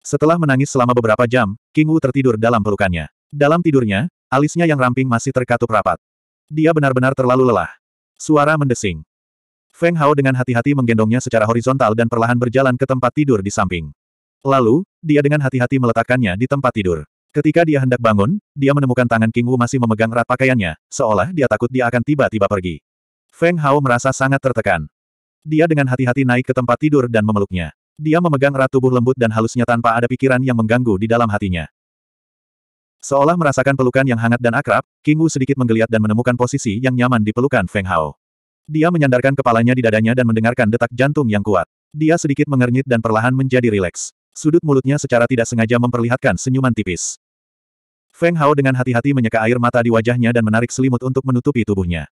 Setelah menangis selama beberapa jam, King Wu tertidur dalam pelukannya. Dalam tidurnya, alisnya yang ramping masih terkatup rapat. Dia benar-benar terlalu lelah. Suara mendesing. Feng Hao dengan hati-hati menggendongnya secara horizontal dan perlahan berjalan ke tempat tidur di samping. Lalu, dia dengan hati-hati meletakkannya di tempat tidur. Ketika dia hendak bangun, dia menemukan tangan King Wu masih memegang erat pakaiannya, seolah dia takut dia akan tiba-tiba pergi. Feng Hao merasa sangat tertekan. Dia dengan hati-hati naik ke tempat tidur dan memeluknya. Dia memegang erat tubuh lembut dan halusnya tanpa ada pikiran yang mengganggu di dalam hatinya. Seolah merasakan pelukan yang hangat dan akrab, King Wu sedikit menggeliat dan menemukan posisi yang nyaman di pelukan Feng Hao. Dia menyandarkan kepalanya di dadanya dan mendengarkan detak jantung yang kuat. Dia sedikit mengernyit dan perlahan menjadi rileks. Sudut mulutnya secara tidak sengaja memperlihatkan senyuman tipis. Feng Hao dengan hati-hati menyeka air mata di wajahnya dan menarik selimut untuk menutupi tubuhnya.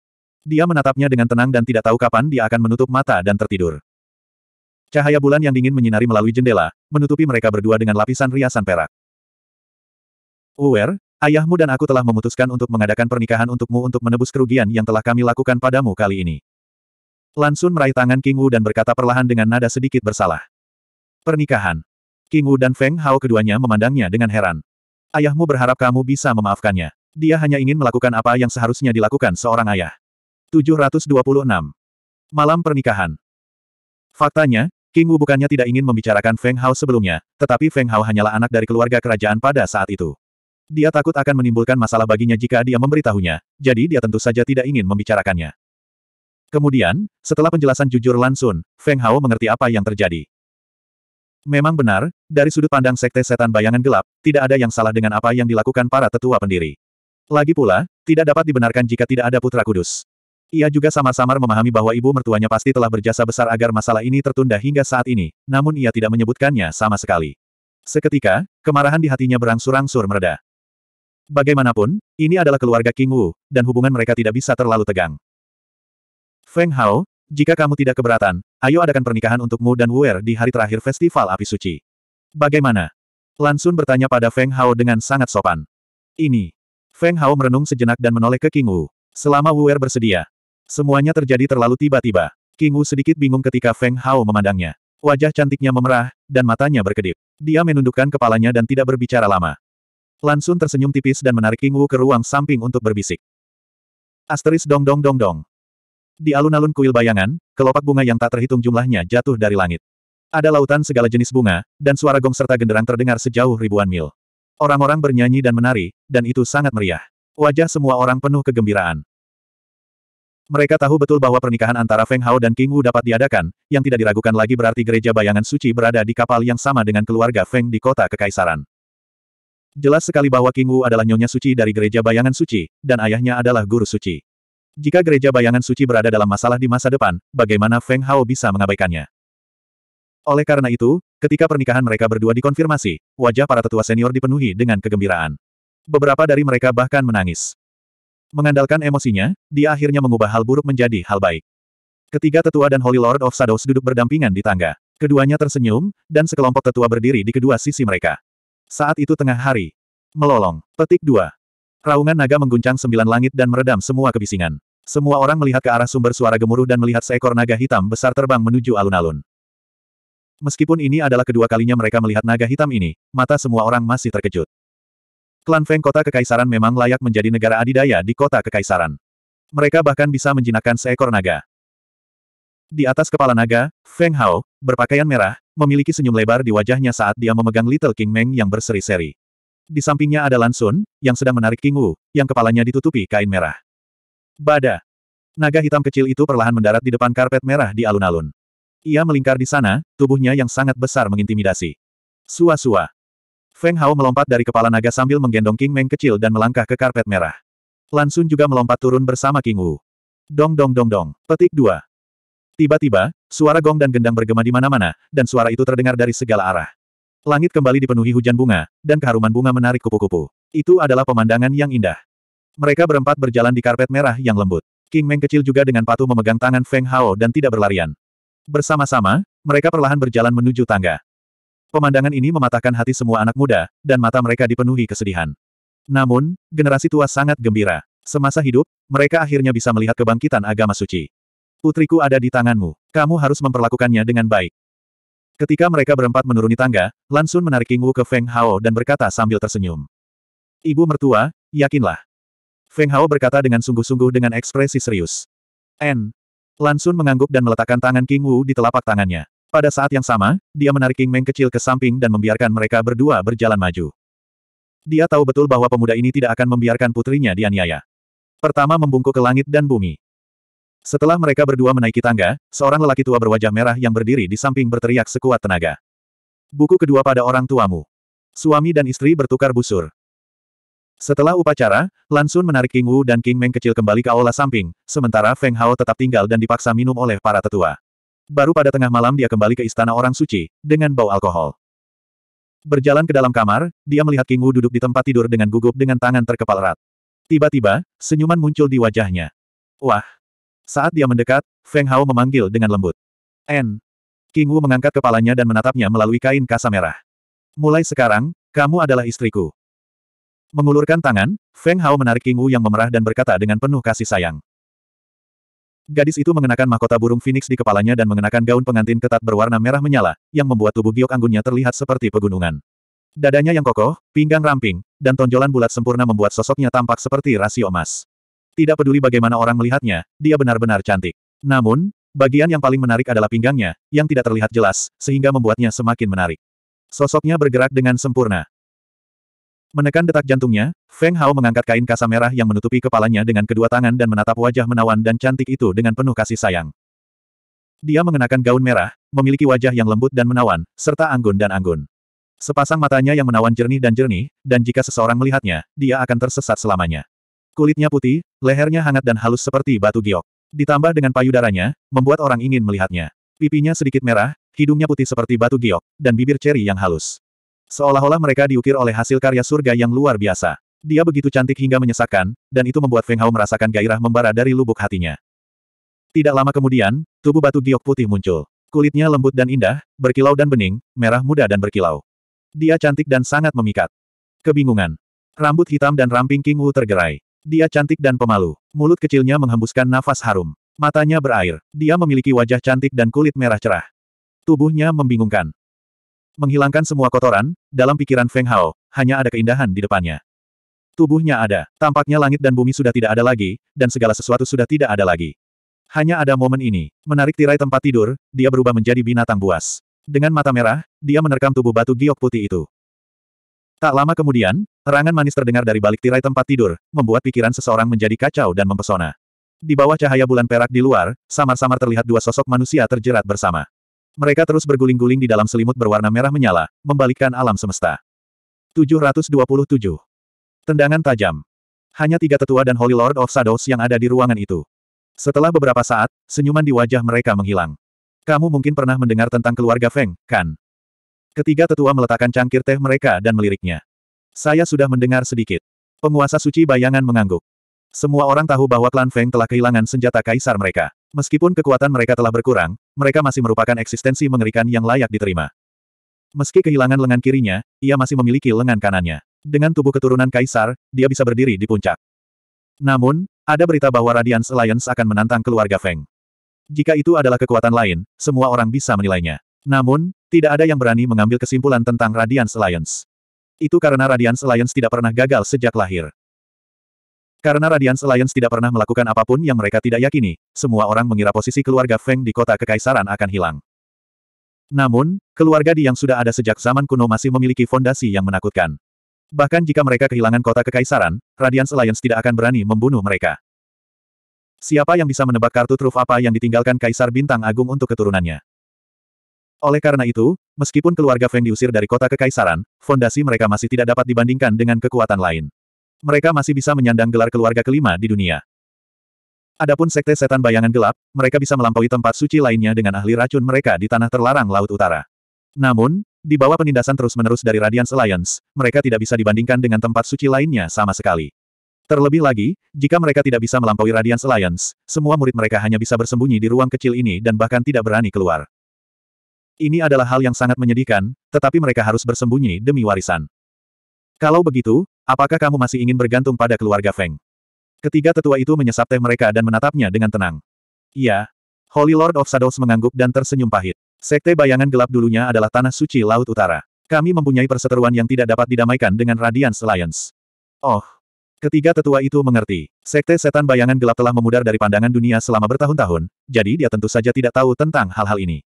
Dia menatapnya dengan tenang dan tidak tahu kapan dia akan menutup mata dan tertidur. Cahaya bulan yang dingin menyinari melalui jendela, menutupi mereka berdua dengan lapisan riasan perak. Uwer, ayahmu dan aku telah memutuskan untuk mengadakan pernikahan untukmu untuk menebus kerugian yang telah kami lakukan padamu kali ini. Lansun meraih tangan King Wu dan berkata perlahan dengan nada sedikit bersalah. Pernikahan. King Wu dan Feng Hao keduanya memandangnya dengan heran. Ayahmu berharap kamu bisa memaafkannya. Dia hanya ingin melakukan apa yang seharusnya dilakukan seorang ayah. 726. Malam pernikahan. Faktanya, King Wu bukannya tidak ingin membicarakan Feng Hao sebelumnya, tetapi Feng Hao hanyalah anak dari keluarga kerajaan pada saat itu. Dia takut akan menimbulkan masalah baginya jika dia memberitahunya, jadi dia tentu saja tidak ingin membicarakannya. Kemudian, setelah penjelasan jujur Lansun, Feng Hao mengerti apa yang terjadi. Memang benar, dari sudut pandang sekte setan bayangan gelap, tidak ada yang salah dengan apa yang dilakukan para tetua pendiri. Lagi pula, tidak dapat dibenarkan jika tidak ada putra kudus. Ia juga samar-samar memahami bahwa ibu mertuanya pasti telah berjasa besar agar masalah ini tertunda hingga saat ini, namun ia tidak menyebutkannya sama sekali. Seketika, kemarahan di hatinya berangsur-angsur mereda. Bagaimanapun, ini adalah keluarga King Wu, dan hubungan mereka tidak bisa terlalu tegang. Feng Hao, jika kamu tidak keberatan, ayo adakan pernikahan untukmu dan Wuer di hari terakhir Festival Api Suci. Bagaimana? Lansun bertanya pada Feng Hao dengan sangat sopan. Ini. Feng Hao merenung sejenak dan menoleh ke King Wu. Selama Wuer bersedia, Semuanya terjadi terlalu tiba-tiba. King Wu sedikit bingung ketika Feng Hao memandangnya. Wajah cantiknya memerah, dan matanya berkedip. Dia menundukkan kepalanya dan tidak berbicara lama. Lansun tersenyum tipis dan menarik King Wu ke ruang samping untuk berbisik. Asteris dong dong dong dong. Di alun-alun kuil bayangan, kelopak bunga yang tak terhitung jumlahnya jatuh dari langit. Ada lautan segala jenis bunga, dan suara gong serta genderang terdengar sejauh ribuan mil. Orang-orang bernyanyi dan menari, dan itu sangat meriah. Wajah semua orang penuh kegembiraan. Mereka tahu betul bahwa pernikahan antara Feng Hao dan King Wu dapat diadakan, yang tidak diragukan lagi berarti gereja bayangan suci berada di kapal yang sama dengan keluarga Feng di kota Kekaisaran. Jelas sekali bahwa King Wu adalah nyonya suci dari gereja bayangan suci, dan ayahnya adalah guru suci. Jika gereja bayangan suci berada dalam masalah di masa depan, bagaimana Feng Hao bisa mengabaikannya? Oleh karena itu, ketika pernikahan mereka berdua dikonfirmasi, wajah para tetua senior dipenuhi dengan kegembiraan. Beberapa dari mereka bahkan menangis. Mengandalkan emosinya, dia akhirnya mengubah hal buruk menjadi hal baik. Ketiga tetua dan Holy Lord of Shadows duduk berdampingan di tangga. Keduanya tersenyum, dan sekelompok tetua berdiri di kedua sisi mereka. Saat itu tengah hari. Melolong. Petik dua. Raungan naga mengguncang sembilan langit dan meredam semua kebisingan. Semua orang melihat ke arah sumber suara gemuruh dan melihat seekor naga hitam besar terbang menuju alun-alun. Meskipun ini adalah kedua kalinya mereka melihat naga hitam ini, mata semua orang masih terkejut. Klan Feng kota kekaisaran memang layak menjadi negara adidaya di kota kekaisaran. Mereka bahkan bisa menjinakkan seekor naga. Di atas kepala naga, Feng Hao, berpakaian merah, memiliki senyum lebar di wajahnya saat dia memegang Little King Meng yang berseri-seri. Di sampingnya ada Lan Sun, yang sedang menarik King Wu, yang kepalanya ditutupi kain merah. Bada. Naga hitam kecil itu perlahan mendarat di depan karpet merah di alun-alun. Ia melingkar di sana, tubuhnya yang sangat besar mengintimidasi. Sua-sua. Feng Hao melompat dari kepala naga sambil menggendong King Meng kecil dan melangkah ke karpet merah. Lan Sun juga melompat turun bersama King Wu. Dong dong dong dong, petik dua. Tiba-tiba, suara gong dan gendang bergema di mana-mana, dan suara itu terdengar dari segala arah. Langit kembali dipenuhi hujan bunga, dan keharuman bunga menarik kupu-kupu. Itu adalah pemandangan yang indah. Mereka berempat berjalan di karpet merah yang lembut. King Meng kecil juga dengan patuh memegang tangan Feng Hao dan tidak berlarian. Bersama-sama, mereka perlahan berjalan menuju tangga. Pemandangan ini mematahkan hati semua anak muda, dan mata mereka dipenuhi kesedihan. Namun, generasi tua sangat gembira. Semasa hidup, mereka akhirnya bisa melihat kebangkitan agama suci. Putriku ada di tanganmu. Kamu harus memperlakukannya dengan baik. Ketika mereka berempat menuruni tangga, Lansun menarik King Wu ke Feng Hao dan berkata sambil tersenyum. Ibu mertua, yakinlah. Feng Hao berkata dengan sungguh-sungguh dengan ekspresi serius. N. Lansun mengangguk dan meletakkan tangan King Wu di telapak tangannya. Pada saat yang sama, dia menarik King Meng kecil ke samping dan membiarkan mereka berdua berjalan maju. Dia tahu betul bahwa pemuda ini tidak akan membiarkan putrinya dianiaya. Pertama membungkuk ke langit dan bumi. Setelah mereka berdua menaiki tangga, seorang lelaki tua berwajah merah yang berdiri di samping berteriak sekuat tenaga. Buku kedua pada orang tuamu. Suami dan istri bertukar busur. Setelah upacara, Lansun menarik King Wu dan King Meng kecil kembali ke aula samping, sementara Feng Hao tetap tinggal dan dipaksa minum oleh para tetua. Baru pada tengah malam dia kembali ke istana orang suci, dengan bau alkohol. Berjalan ke dalam kamar, dia melihat King Wu duduk di tempat tidur dengan gugup dengan tangan terkepal erat. Tiba-tiba, senyuman muncul di wajahnya. Wah! Saat dia mendekat, Feng Hao memanggil dengan lembut. En! King Wu mengangkat kepalanya dan menatapnya melalui kain kasa merah. Mulai sekarang, kamu adalah istriku. Mengulurkan tangan, Feng Hao menarik King Wu yang memerah dan berkata dengan penuh kasih sayang. Gadis itu mengenakan mahkota burung phoenix di kepalanya dan mengenakan gaun pengantin ketat berwarna merah menyala, yang membuat tubuh giok anggunnya terlihat seperti pegunungan. Dadanya yang kokoh, pinggang ramping, dan tonjolan bulat sempurna membuat sosoknya tampak seperti rasio emas. Tidak peduli bagaimana orang melihatnya, dia benar-benar cantik. Namun, bagian yang paling menarik adalah pinggangnya, yang tidak terlihat jelas, sehingga membuatnya semakin menarik. Sosoknya bergerak dengan sempurna. Menekan detak jantungnya, Feng Hao mengangkat kain kasa merah yang menutupi kepalanya dengan kedua tangan dan menatap wajah menawan dan cantik itu dengan penuh kasih sayang. Dia mengenakan gaun merah, memiliki wajah yang lembut dan menawan, serta anggun dan anggun. Sepasang matanya yang menawan jernih dan jernih, dan jika seseorang melihatnya, dia akan tersesat selamanya. Kulitnya putih, lehernya hangat dan halus seperti batu giok. Ditambah dengan payudaranya, membuat orang ingin melihatnya. Pipinya sedikit merah, hidungnya putih seperti batu giok, dan bibir ceri yang halus. Seolah-olah mereka diukir oleh hasil karya surga yang luar biasa. Dia begitu cantik hingga menyesakkan, dan itu membuat Feng Hao merasakan gairah membara dari lubuk hatinya. Tidak lama kemudian, tubuh batu giok putih muncul. Kulitnya lembut dan indah, berkilau dan bening, merah muda dan berkilau. Dia cantik dan sangat memikat. Kebingungan. Rambut hitam dan ramping King Wu tergerai. Dia cantik dan pemalu. Mulut kecilnya menghembuskan nafas harum. Matanya berair. Dia memiliki wajah cantik dan kulit merah cerah. Tubuhnya membingungkan menghilangkan semua kotoran, dalam pikiran Feng Hao, hanya ada keindahan di depannya. Tubuhnya ada, tampaknya langit dan bumi sudah tidak ada lagi, dan segala sesuatu sudah tidak ada lagi. Hanya ada momen ini, menarik tirai tempat tidur, dia berubah menjadi binatang buas. Dengan mata merah, dia menerkam tubuh batu giok putih itu. Tak lama kemudian, terangan manis terdengar dari balik tirai tempat tidur, membuat pikiran seseorang menjadi kacau dan mempesona. Di bawah cahaya bulan perak di luar, samar-samar terlihat dua sosok manusia terjerat bersama. Mereka terus berguling-guling di dalam selimut berwarna merah menyala, membalikkan alam semesta. 727. Tendangan tajam. Hanya tiga tetua dan Holy Lord of Shadows yang ada di ruangan itu. Setelah beberapa saat, senyuman di wajah mereka menghilang. Kamu mungkin pernah mendengar tentang keluarga Feng, kan? Ketiga tetua meletakkan cangkir teh mereka dan meliriknya. Saya sudah mendengar sedikit. Penguasa suci bayangan mengangguk. Semua orang tahu bahwa klan Feng telah kehilangan senjata kaisar mereka. Meskipun kekuatan mereka telah berkurang, mereka masih merupakan eksistensi mengerikan yang layak diterima. Meski kehilangan lengan kirinya, ia masih memiliki lengan kanannya. Dengan tubuh keturunan kaisar, dia bisa berdiri di puncak. Namun, ada berita bahwa Radiance Alliance akan menantang keluarga Feng. Jika itu adalah kekuatan lain, semua orang bisa menilainya. Namun, tidak ada yang berani mengambil kesimpulan tentang Radiance Alliance. Itu karena Radiance Alliance tidak pernah gagal sejak lahir. Karena Radiance Alliance tidak pernah melakukan apapun yang mereka tidak yakini, semua orang mengira posisi keluarga Feng di kota kekaisaran akan hilang. Namun, keluarga Di yang sudah ada sejak zaman kuno masih memiliki fondasi yang menakutkan. Bahkan jika mereka kehilangan kota kekaisaran, Radiance Alliance tidak akan berani membunuh mereka. Siapa yang bisa menebak kartu truf apa yang ditinggalkan Kaisar Bintang Agung untuk keturunannya? Oleh karena itu, meskipun keluarga Feng diusir dari kota kekaisaran, fondasi mereka masih tidak dapat dibandingkan dengan kekuatan lain mereka masih bisa menyandang gelar keluarga kelima di dunia. Adapun sekte setan bayangan gelap, mereka bisa melampaui tempat suci lainnya dengan ahli racun mereka di tanah terlarang Laut Utara. Namun, di bawah penindasan terus-menerus dari Radiance Alliance, mereka tidak bisa dibandingkan dengan tempat suci lainnya sama sekali. Terlebih lagi, jika mereka tidak bisa melampaui Radiance Alliance, semua murid mereka hanya bisa bersembunyi di ruang kecil ini dan bahkan tidak berani keluar. Ini adalah hal yang sangat menyedihkan, tetapi mereka harus bersembunyi demi warisan. Kalau begitu, Apakah kamu masih ingin bergantung pada keluarga Feng? Ketiga tetua itu menyesap teh mereka dan menatapnya dengan tenang. Iya. Holy Lord of Shadows mengangguk dan tersenyum pahit. Sekte bayangan gelap dulunya adalah tanah suci Laut Utara. Kami mempunyai perseteruan yang tidak dapat didamaikan dengan Radiance Alliance. Oh. Ketiga tetua itu mengerti. Sekte setan bayangan gelap telah memudar dari pandangan dunia selama bertahun-tahun, jadi dia tentu saja tidak tahu tentang hal-hal ini.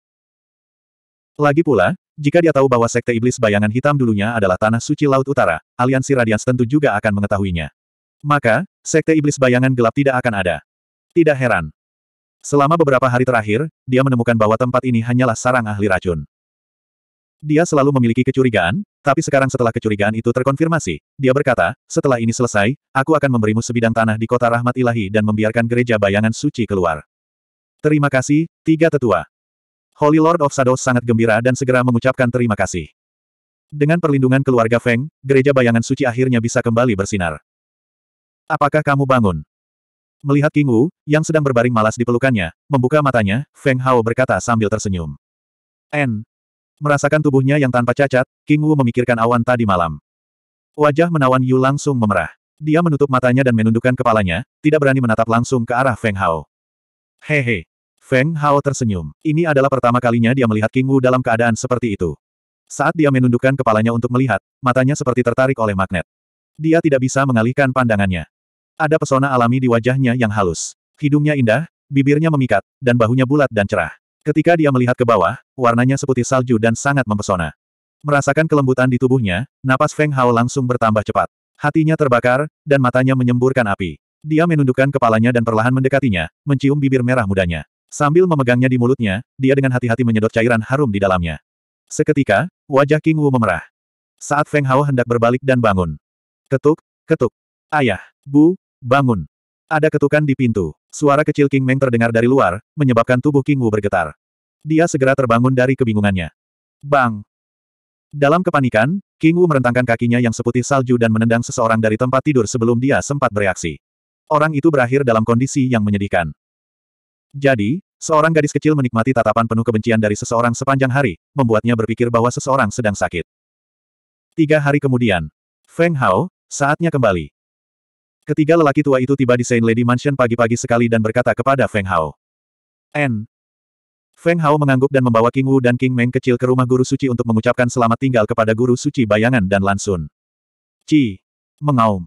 Lagi pula, jika dia tahu bahwa sekte iblis bayangan hitam dulunya adalah tanah suci Laut Utara, aliansi Radians tentu juga akan mengetahuinya. Maka, sekte iblis bayangan gelap tidak akan ada. Tidak heran. Selama beberapa hari terakhir, dia menemukan bahwa tempat ini hanyalah sarang ahli racun. Dia selalu memiliki kecurigaan, tapi sekarang setelah kecurigaan itu terkonfirmasi, dia berkata, setelah ini selesai, aku akan memberimu sebidang tanah di kota rahmat ilahi dan membiarkan gereja bayangan suci keluar. Terima kasih, tiga tetua. Holy Lord of Shadows sangat gembira dan segera mengucapkan terima kasih. Dengan perlindungan keluarga Feng, gereja bayangan suci akhirnya bisa kembali bersinar. Apakah kamu bangun? Melihat King Wu, yang sedang berbaring malas di pelukannya, membuka matanya, Feng Hao berkata sambil tersenyum. N. Merasakan tubuhnya yang tanpa cacat, King Wu memikirkan awan tadi malam. Wajah menawan Yu langsung memerah. Dia menutup matanya dan menundukkan kepalanya, tidak berani menatap langsung ke arah Feng Hao. Hehe. Feng Hao tersenyum. Ini adalah pertama kalinya dia melihat King Wu dalam keadaan seperti itu. Saat dia menundukkan kepalanya untuk melihat, matanya seperti tertarik oleh magnet. Dia tidak bisa mengalihkan pandangannya. Ada pesona alami di wajahnya yang halus. Hidungnya indah, bibirnya memikat, dan bahunya bulat dan cerah. Ketika dia melihat ke bawah, warnanya seputih salju dan sangat mempesona. Merasakan kelembutan di tubuhnya, napas Feng Hao langsung bertambah cepat. Hatinya terbakar, dan matanya menyemburkan api. Dia menundukkan kepalanya dan perlahan mendekatinya, mencium bibir merah mudanya. Sambil memegangnya di mulutnya, dia dengan hati-hati menyedot cairan harum di dalamnya. Seketika, wajah King Wu memerah. Saat Feng Hao hendak berbalik dan bangun. Ketuk, ketuk. Ayah, Bu, bangun. Ada ketukan di pintu. Suara kecil King Meng terdengar dari luar, menyebabkan tubuh King Wu bergetar. Dia segera terbangun dari kebingungannya. Bang! Dalam kepanikan, King Wu merentangkan kakinya yang seputih salju dan menendang seseorang dari tempat tidur sebelum dia sempat bereaksi. Orang itu berakhir dalam kondisi yang menyedihkan. Jadi, Seorang gadis kecil menikmati tatapan penuh kebencian dari seseorang sepanjang hari, membuatnya berpikir bahwa seseorang sedang sakit. Tiga hari kemudian, Feng Hao, saatnya kembali. Ketiga lelaki tua itu tiba di Saint Lady Mansion pagi-pagi sekali dan berkata kepada Feng Hao. N. Feng Hao mengangguk dan membawa King Wu dan King Meng kecil ke rumah Guru Suci untuk mengucapkan selamat tinggal kepada Guru Suci Bayangan dan Lansun. Ci. Mengaum.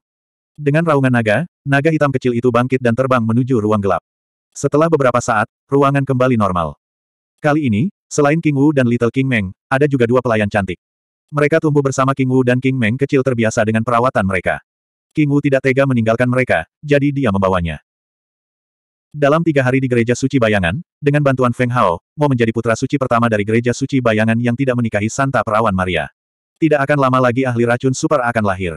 Dengan raungan naga, naga hitam kecil itu bangkit dan terbang menuju ruang gelap. Setelah beberapa saat, ruangan kembali normal. Kali ini, selain King Wu dan Little King Meng, ada juga dua pelayan cantik. Mereka tumbuh bersama King Wu dan King Meng kecil terbiasa dengan perawatan mereka. King Wu tidak tega meninggalkan mereka, jadi dia membawanya. Dalam tiga hari di gereja suci bayangan, dengan bantuan Feng Hao, Mo menjadi putra suci pertama dari gereja suci bayangan yang tidak menikahi Santa Perawan Maria. Tidak akan lama lagi ahli racun super akan lahir.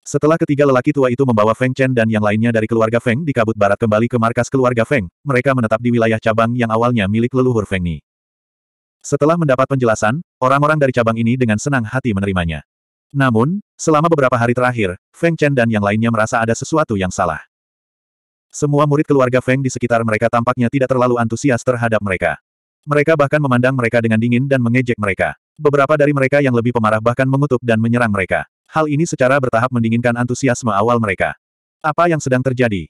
Setelah ketiga lelaki tua itu membawa Feng Chen dan yang lainnya dari keluarga Feng di kabut barat kembali ke markas keluarga Feng, mereka menetap di wilayah cabang yang awalnya milik leluhur Feng Ni. Setelah mendapat penjelasan, orang-orang dari cabang ini dengan senang hati menerimanya. Namun, selama beberapa hari terakhir, Feng Chen dan yang lainnya merasa ada sesuatu yang salah. Semua murid keluarga Feng di sekitar mereka tampaknya tidak terlalu antusias terhadap mereka. Mereka bahkan memandang mereka dengan dingin dan mengejek mereka. Beberapa dari mereka yang lebih pemarah bahkan mengutuk dan menyerang mereka. Hal ini secara bertahap mendinginkan antusiasme awal mereka. Apa yang sedang terjadi?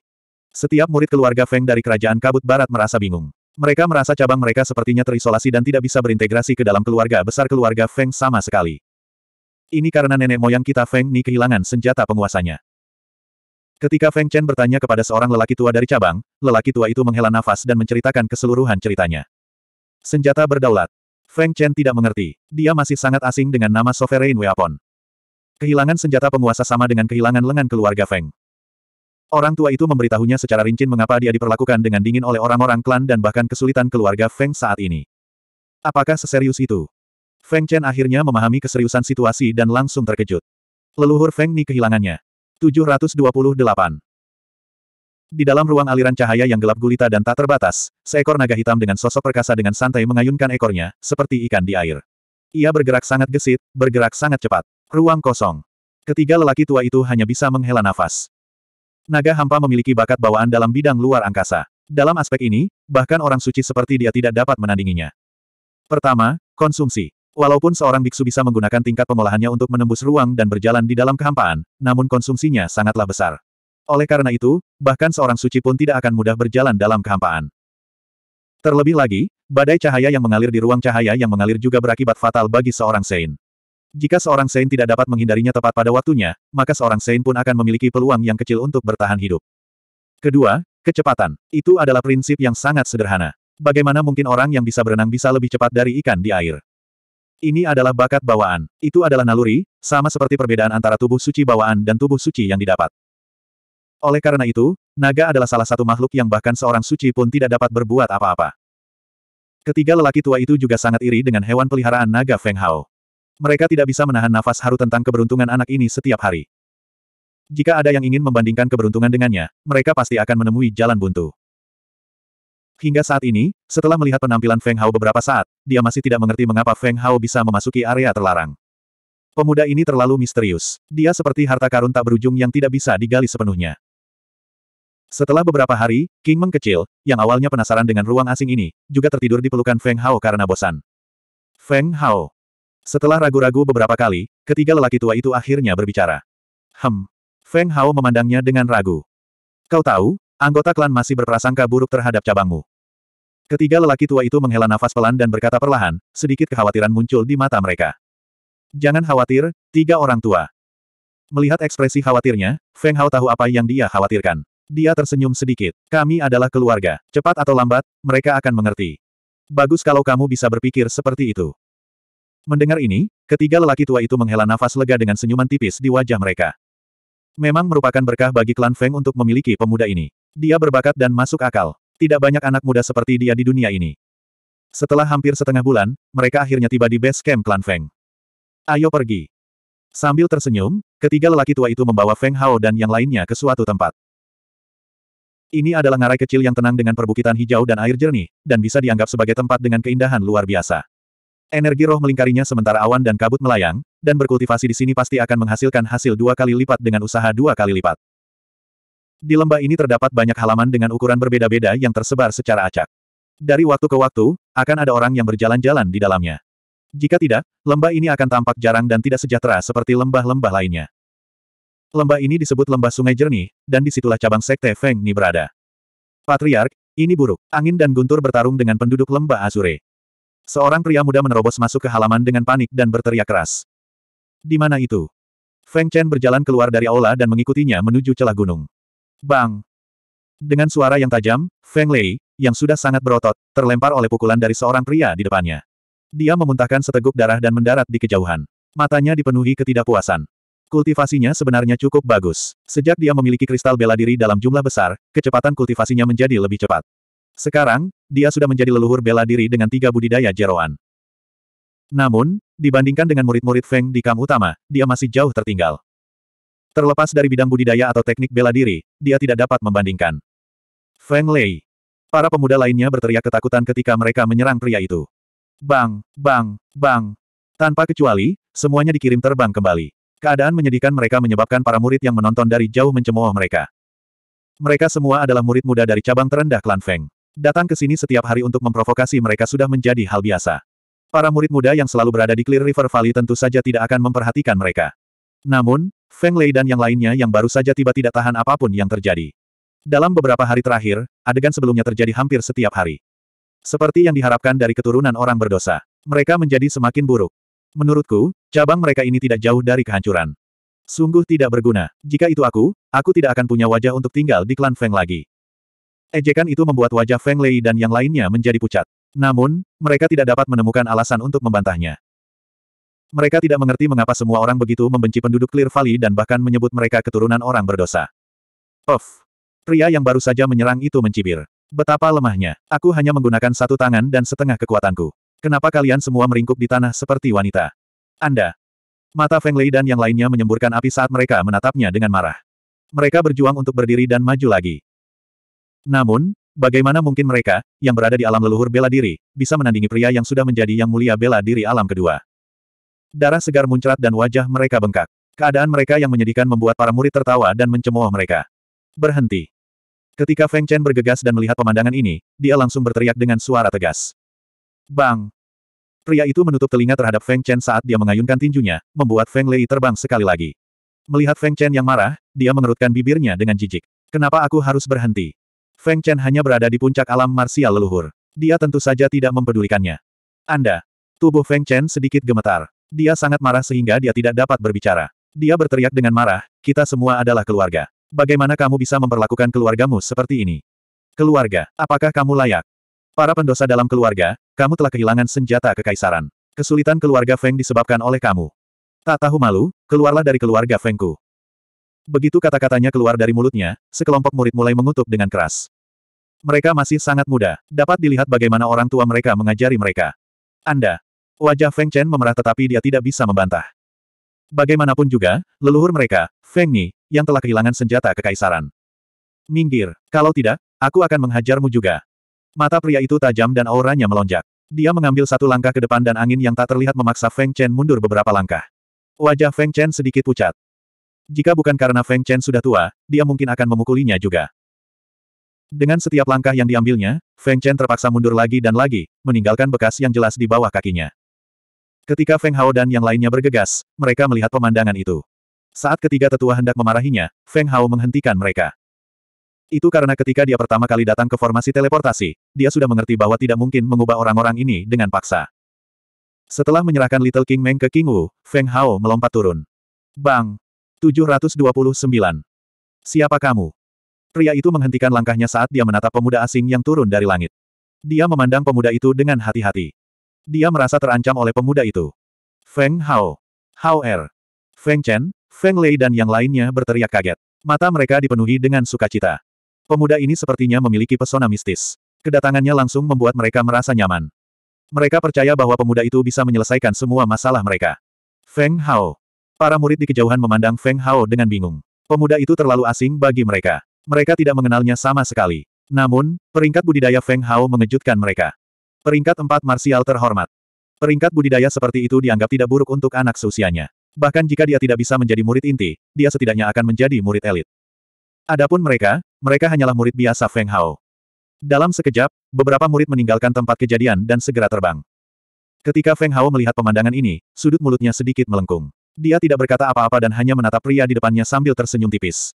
Setiap murid keluarga Feng dari kerajaan kabut barat merasa bingung. Mereka merasa cabang mereka sepertinya terisolasi dan tidak bisa berintegrasi ke dalam keluarga besar keluarga Feng sama sekali. Ini karena nenek moyang kita Feng Ni kehilangan senjata penguasanya. Ketika Feng Chen bertanya kepada seorang lelaki tua dari cabang, lelaki tua itu menghela nafas dan menceritakan keseluruhan ceritanya. Senjata berdaulat. Feng Chen tidak mengerti. Dia masih sangat asing dengan nama Sovereign Weapon. Kehilangan senjata penguasa sama dengan kehilangan lengan keluarga Feng. Orang tua itu memberitahunya secara rinci mengapa dia diperlakukan dengan dingin oleh orang-orang klan dan bahkan kesulitan keluarga Feng saat ini. Apakah seserius itu? Feng Chen akhirnya memahami keseriusan situasi dan langsung terkejut. Leluhur Feng Ni kehilangannya. 728. Di dalam ruang aliran cahaya yang gelap gulita dan tak terbatas, seekor naga hitam dengan sosok perkasa dengan santai mengayunkan ekornya, seperti ikan di air. Ia bergerak sangat gesit, bergerak sangat cepat. Ruang kosong. Ketiga lelaki tua itu hanya bisa menghela nafas. Naga hampa memiliki bakat bawaan dalam bidang luar angkasa. Dalam aspek ini, bahkan orang suci seperti dia tidak dapat menandinginya. Pertama, konsumsi. Walaupun seorang biksu bisa menggunakan tingkat pengolahannya untuk menembus ruang dan berjalan di dalam kehampaan, namun konsumsinya sangatlah besar. Oleh karena itu, bahkan seorang suci pun tidak akan mudah berjalan dalam kehampaan. Terlebih lagi, badai cahaya yang mengalir di ruang cahaya yang mengalir juga berakibat fatal bagi seorang Sein. Jika seorang Saint tidak dapat menghindarinya tepat pada waktunya, maka seorang Saint pun akan memiliki peluang yang kecil untuk bertahan hidup. Kedua, kecepatan. Itu adalah prinsip yang sangat sederhana. Bagaimana mungkin orang yang bisa berenang bisa lebih cepat dari ikan di air? Ini adalah bakat bawaan. Itu adalah naluri, sama seperti perbedaan antara tubuh suci bawaan dan tubuh suci yang didapat. Oleh karena itu, naga adalah salah satu makhluk yang bahkan seorang suci pun tidak dapat berbuat apa-apa. Ketiga lelaki tua itu juga sangat iri dengan hewan peliharaan naga Feng Hao. Mereka tidak bisa menahan nafas haru tentang keberuntungan anak ini setiap hari. Jika ada yang ingin membandingkan keberuntungan dengannya, mereka pasti akan menemui jalan buntu. Hingga saat ini, setelah melihat penampilan Feng Hao beberapa saat, dia masih tidak mengerti mengapa Feng Hao bisa memasuki area terlarang. Pemuda ini terlalu misterius. Dia seperti harta karun tak berujung yang tidak bisa digali sepenuhnya. Setelah beberapa hari, King Meng kecil, yang awalnya penasaran dengan ruang asing ini, juga tertidur di pelukan Feng Hao karena bosan. Feng Hao, setelah ragu-ragu beberapa kali, ketiga lelaki tua itu akhirnya berbicara. Hem. Feng Hao memandangnya dengan ragu. Kau tahu, anggota klan masih berprasangka buruk terhadap cabangmu. Ketiga lelaki tua itu menghela nafas pelan dan berkata perlahan, sedikit kekhawatiran muncul di mata mereka. Jangan khawatir, tiga orang tua. Melihat ekspresi khawatirnya, Feng Hao tahu apa yang dia khawatirkan. Dia tersenyum sedikit. Kami adalah keluarga. Cepat atau lambat, mereka akan mengerti. Bagus kalau kamu bisa berpikir seperti itu. Mendengar ini, ketiga lelaki tua itu menghela nafas lega dengan senyuman tipis di wajah mereka. Memang merupakan berkah bagi klan Feng untuk memiliki pemuda ini. Dia berbakat dan masuk akal. Tidak banyak anak muda seperti dia di dunia ini. Setelah hampir setengah bulan, mereka akhirnya tiba di base camp klan Feng. Ayo pergi. Sambil tersenyum, ketiga lelaki tua itu membawa Feng Hao dan yang lainnya ke suatu tempat. Ini adalah ngarai kecil yang tenang dengan perbukitan hijau dan air jernih, dan bisa dianggap sebagai tempat dengan keindahan luar biasa. Energi roh melingkarinya sementara awan dan kabut melayang, dan berkultivasi di sini pasti akan menghasilkan hasil dua kali lipat dengan usaha dua kali lipat. Di lembah ini terdapat banyak halaman dengan ukuran berbeda-beda yang tersebar secara acak. Dari waktu ke waktu, akan ada orang yang berjalan-jalan di dalamnya. Jika tidak, lembah ini akan tampak jarang dan tidak sejahtera seperti lembah-lembah lainnya. Lembah ini disebut lembah sungai jernih, dan disitulah cabang sekte Feng Ni berada. Patriark, ini buruk. Angin dan guntur bertarung dengan penduduk lembah Azure. Seorang pria muda menerobos masuk ke halaman dengan panik dan berteriak keras. Di mana itu? Feng Chen berjalan keluar dari aula dan mengikutinya menuju celah gunung. Bang! Dengan suara yang tajam, Feng Lei, yang sudah sangat berotot, terlempar oleh pukulan dari seorang pria di depannya. Dia memuntahkan seteguk darah dan mendarat di kejauhan. Matanya dipenuhi ketidakpuasan. Kultivasinya sebenarnya cukup bagus. Sejak dia memiliki kristal bela diri dalam jumlah besar, kecepatan kultivasinya menjadi lebih cepat. Sekarang, dia sudah menjadi leluhur bela diri dengan tiga budidaya jeroan. Namun, dibandingkan dengan murid-murid Feng di Kam Utama, dia masih jauh tertinggal. Terlepas dari bidang budidaya atau teknik bela diri, dia tidak dapat membandingkan. Feng Lei. Para pemuda lainnya berteriak ketakutan ketika mereka menyerang pria itu. Bang, bang, bang. Tanpa kecuali, semuanya dikirim terbang kembali. Keadaan menyedihkan mereka menyebabkan para murid yang menonton dari jauh mencemooh mereka. Mereka semua adalah murid muda dari cabang terendah klan Feng. Datang ke sini setiap hari untuk memprovokasi mereka sudah menjadi hal biasa. Para murid muda yang selalu berada di Clear River Valley tentu saja tidak akan memperhatikan mereka. Namun, Feng Lei dan yang lainnya yang baru saja tiba tidak tahan apapun yang terjadi. Dalam beberapa hari terakhir, adegan sebelumnya terjadi hampir setiap hari. Seperti yang diharapkan dari keturunan orang berdosa, mereka menjadi semakin buruk. Menurutku, cabang mereka ini tidak jauh dari kehancuran. Sungguh tidak berguna. Jika itu aku, aku tidak akan punya wajah untuk tinggal di klan Feng lagi. Ejekan itu membuat wajah Feng Lei dan yang lainnya menjadi pucat. Namun, mereka tidak dapat menemukan alasan untuk membantahnya. Mereka tidak mengerti mengapa semua orang begitu membenci penduduk Clear Valley dan bahkan menyebut mereka keturunan orang berdosa. Of! Pria yang baru saja menyerang itu mencibir. Betapa lemahnya. Aku hanya menggunakan satu tangan dan setengah kekuatanku. Kenapa kalian semua meringkuk di tanah seperti wanita? Anda! Mata Feng Lei dan yang lainnya menyemburkan api saat mereka menatapnya dengan marah. Mereka berjuang untuk berdiri dan maju lagi. Namun, bagaimana mungkin mereka, yang berada di alam leluhur bela diri, bisa menandingi pria yang sudah menjadi yang mulia bela diri alam kedua? Darah segar muncrat dan wajah mereka bengkak. Keadaan mereka yang menyedihkan membuat para murid tertawa dan mencemooh mereka. Berhenti. Ketika Feng Chen bergegas dan melihat pemandangan ini, dia langsung berteriak dengan suara tegas. Bang! Pria itu menutup telinga terhadap Feng Chen saat dia mengayunkan tinjunya, membuat Feng Lei terbang sekali lagi. Melihat Feng Chen yang marah, dia mengerutkan bibirnya dengan jijik. Kenapa aku harus berhenti? Feng Chen hanya berada di puncak alam marsial leluhur. Dia tentu saja tidak mempedulikannya. Anda. Tubuh Feng Chen sedikit gemetar. Dia sangat marah sehingga dia tidak dapat berbicara. Dia berteriak dengan marah, kita semua adalah keluarga. Bagaimana kamu bisa memperlakukan keluargamu seperti ini? Keluarga, apakah kamu layak? Para pendosa dalam keluarga, kamu telah kehilangan senjata kekaisaran. Kesulitan keluarga Feng disebabkan oleh kamu. Tak tahu malu, keluarlah dari keluarga Fengku. Begitu kata-katanya keluar dari mulutnya, sekelompok murid mulai mengutuk dengan keras. Mereka masih sangat muda, dapat dilihat bagaimana orang tua mereka mengajari mereka. Anda. Wajah Feng Chen memerah tetapi dia tidak bisa membantah. Bagaimanapun juga, leluhur mereka, Feng Ni, yang telah kehilangan senjata kekaisaran. Minggir, kalau tidak, aku akan menghajarmu juga. Mata pria itu tajam dan auranya melonjak. Dia mengambil satu langkah ke depan dan angin yang tak terlihat memaksa Feng Chen mundur beberapa langkah. Wajah Feng Chen sedikit pucat. Jika bukan karena Feng Chen sudah tua, dia mungkin akan memukulinya juga. Dengan setiap langkah yang diambilnya, Feng Chen terpaksa mundur lagi dan lagi, meninggalkan bekas yang jelas di bawah kakinya. Ketika Feng Hao dan yang lainnya bergegas, mereka melihat pemandangan itu. Saat ketiga tetua hendak memarahinya, Feng Hao menghentikan mereka. Itu karena ketika dia pertama kali datang ke formasi teleportasi, dia sudah mengerti bahwa tidak mungkin mengubah orang-orang ini dengan paksa. Setelah menyerahkan Little King Meng ke King Wu, Feng Hao melompat turun. Bang! 729. Siapa kamu? Pria itu menghentikan langkahnya saat dia menatap pemuda asing yang turun dari langit. Dia memandang pemuda itu dengan hati-hati. Dia merasa terancam oleh pemuda itu. Feng Hao. Hao Er. Feng Chen, Feng Lei dan yang lainnya berteriak kaget. Mata mereka dipenuhi dengan sukacita. Pemuda ini sepertinya memiliki pesona mistis. Kedatangannya langsung membuat mereka merasa nyaman. Mereka percaya bahwa pemuda itu bisa menyelesaikan semua masalah mereka. Feng Hao. Para murid di kejauhan memandang Feng Hao dengan bingung. Pemuda itu terlalu asing bagi mereka. Mereka tidak mengenalnya sama sekali. Namun, peringkat budidaya Feng Hao mengejutkan mereka. Peringkat empat marsial terhormat. Peringkat budidaya seperti itu dianggap tidak buruk untuk anak seusianya. Bahkan jika dia tidak bisa menjadi murid inti, dia setidaknya akan menjadi murid elit. Adapun mereka, mereka hanyalah murid biasa Feng Hao. Dalam sekejap, beberapa murid meninggalkan tempat kejadian dan segera terbang. Ketika Feng Hao melihat pemandangan ini, sudut mulutnya sedikit melengkung. Dia tidak berkata apa-apa dan hanya menatap pria di depannya sambil tersenyum tipis.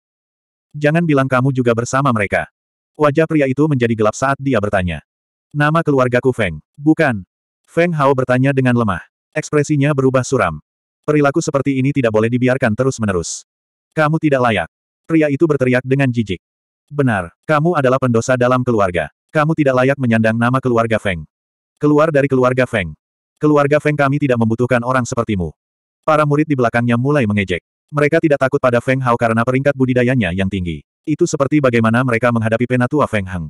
Jangan bilang kamu juga bersama mereka. Wajah pria itu menjadi gelap saat dia bertanya. Nama keluargaku Feng. Bukan. Feng Hao bertanya dengan lemah. Ekspresinya berubah suram. Perilaku seperti ini tidak boleh dibiarkan terus-menerus. Kamu tidak layak. Pria itu berteriak dengan jijik. Benar, kamu adalah pendosa dalam keluarga. Kamu tidak layak menyandang nama keluarga Feng. Keluar dari keluarga Feng. Keluarga Feng kami tidak membutuhkan orang sepertimu. Para murid di belakangnya mulai mengejek. Mereka tidak takut pada Feng Hao karena peringkat budidayanya yang tinggi. Itu seperti bagaimana mereka menghadapi penatua Feng Heng.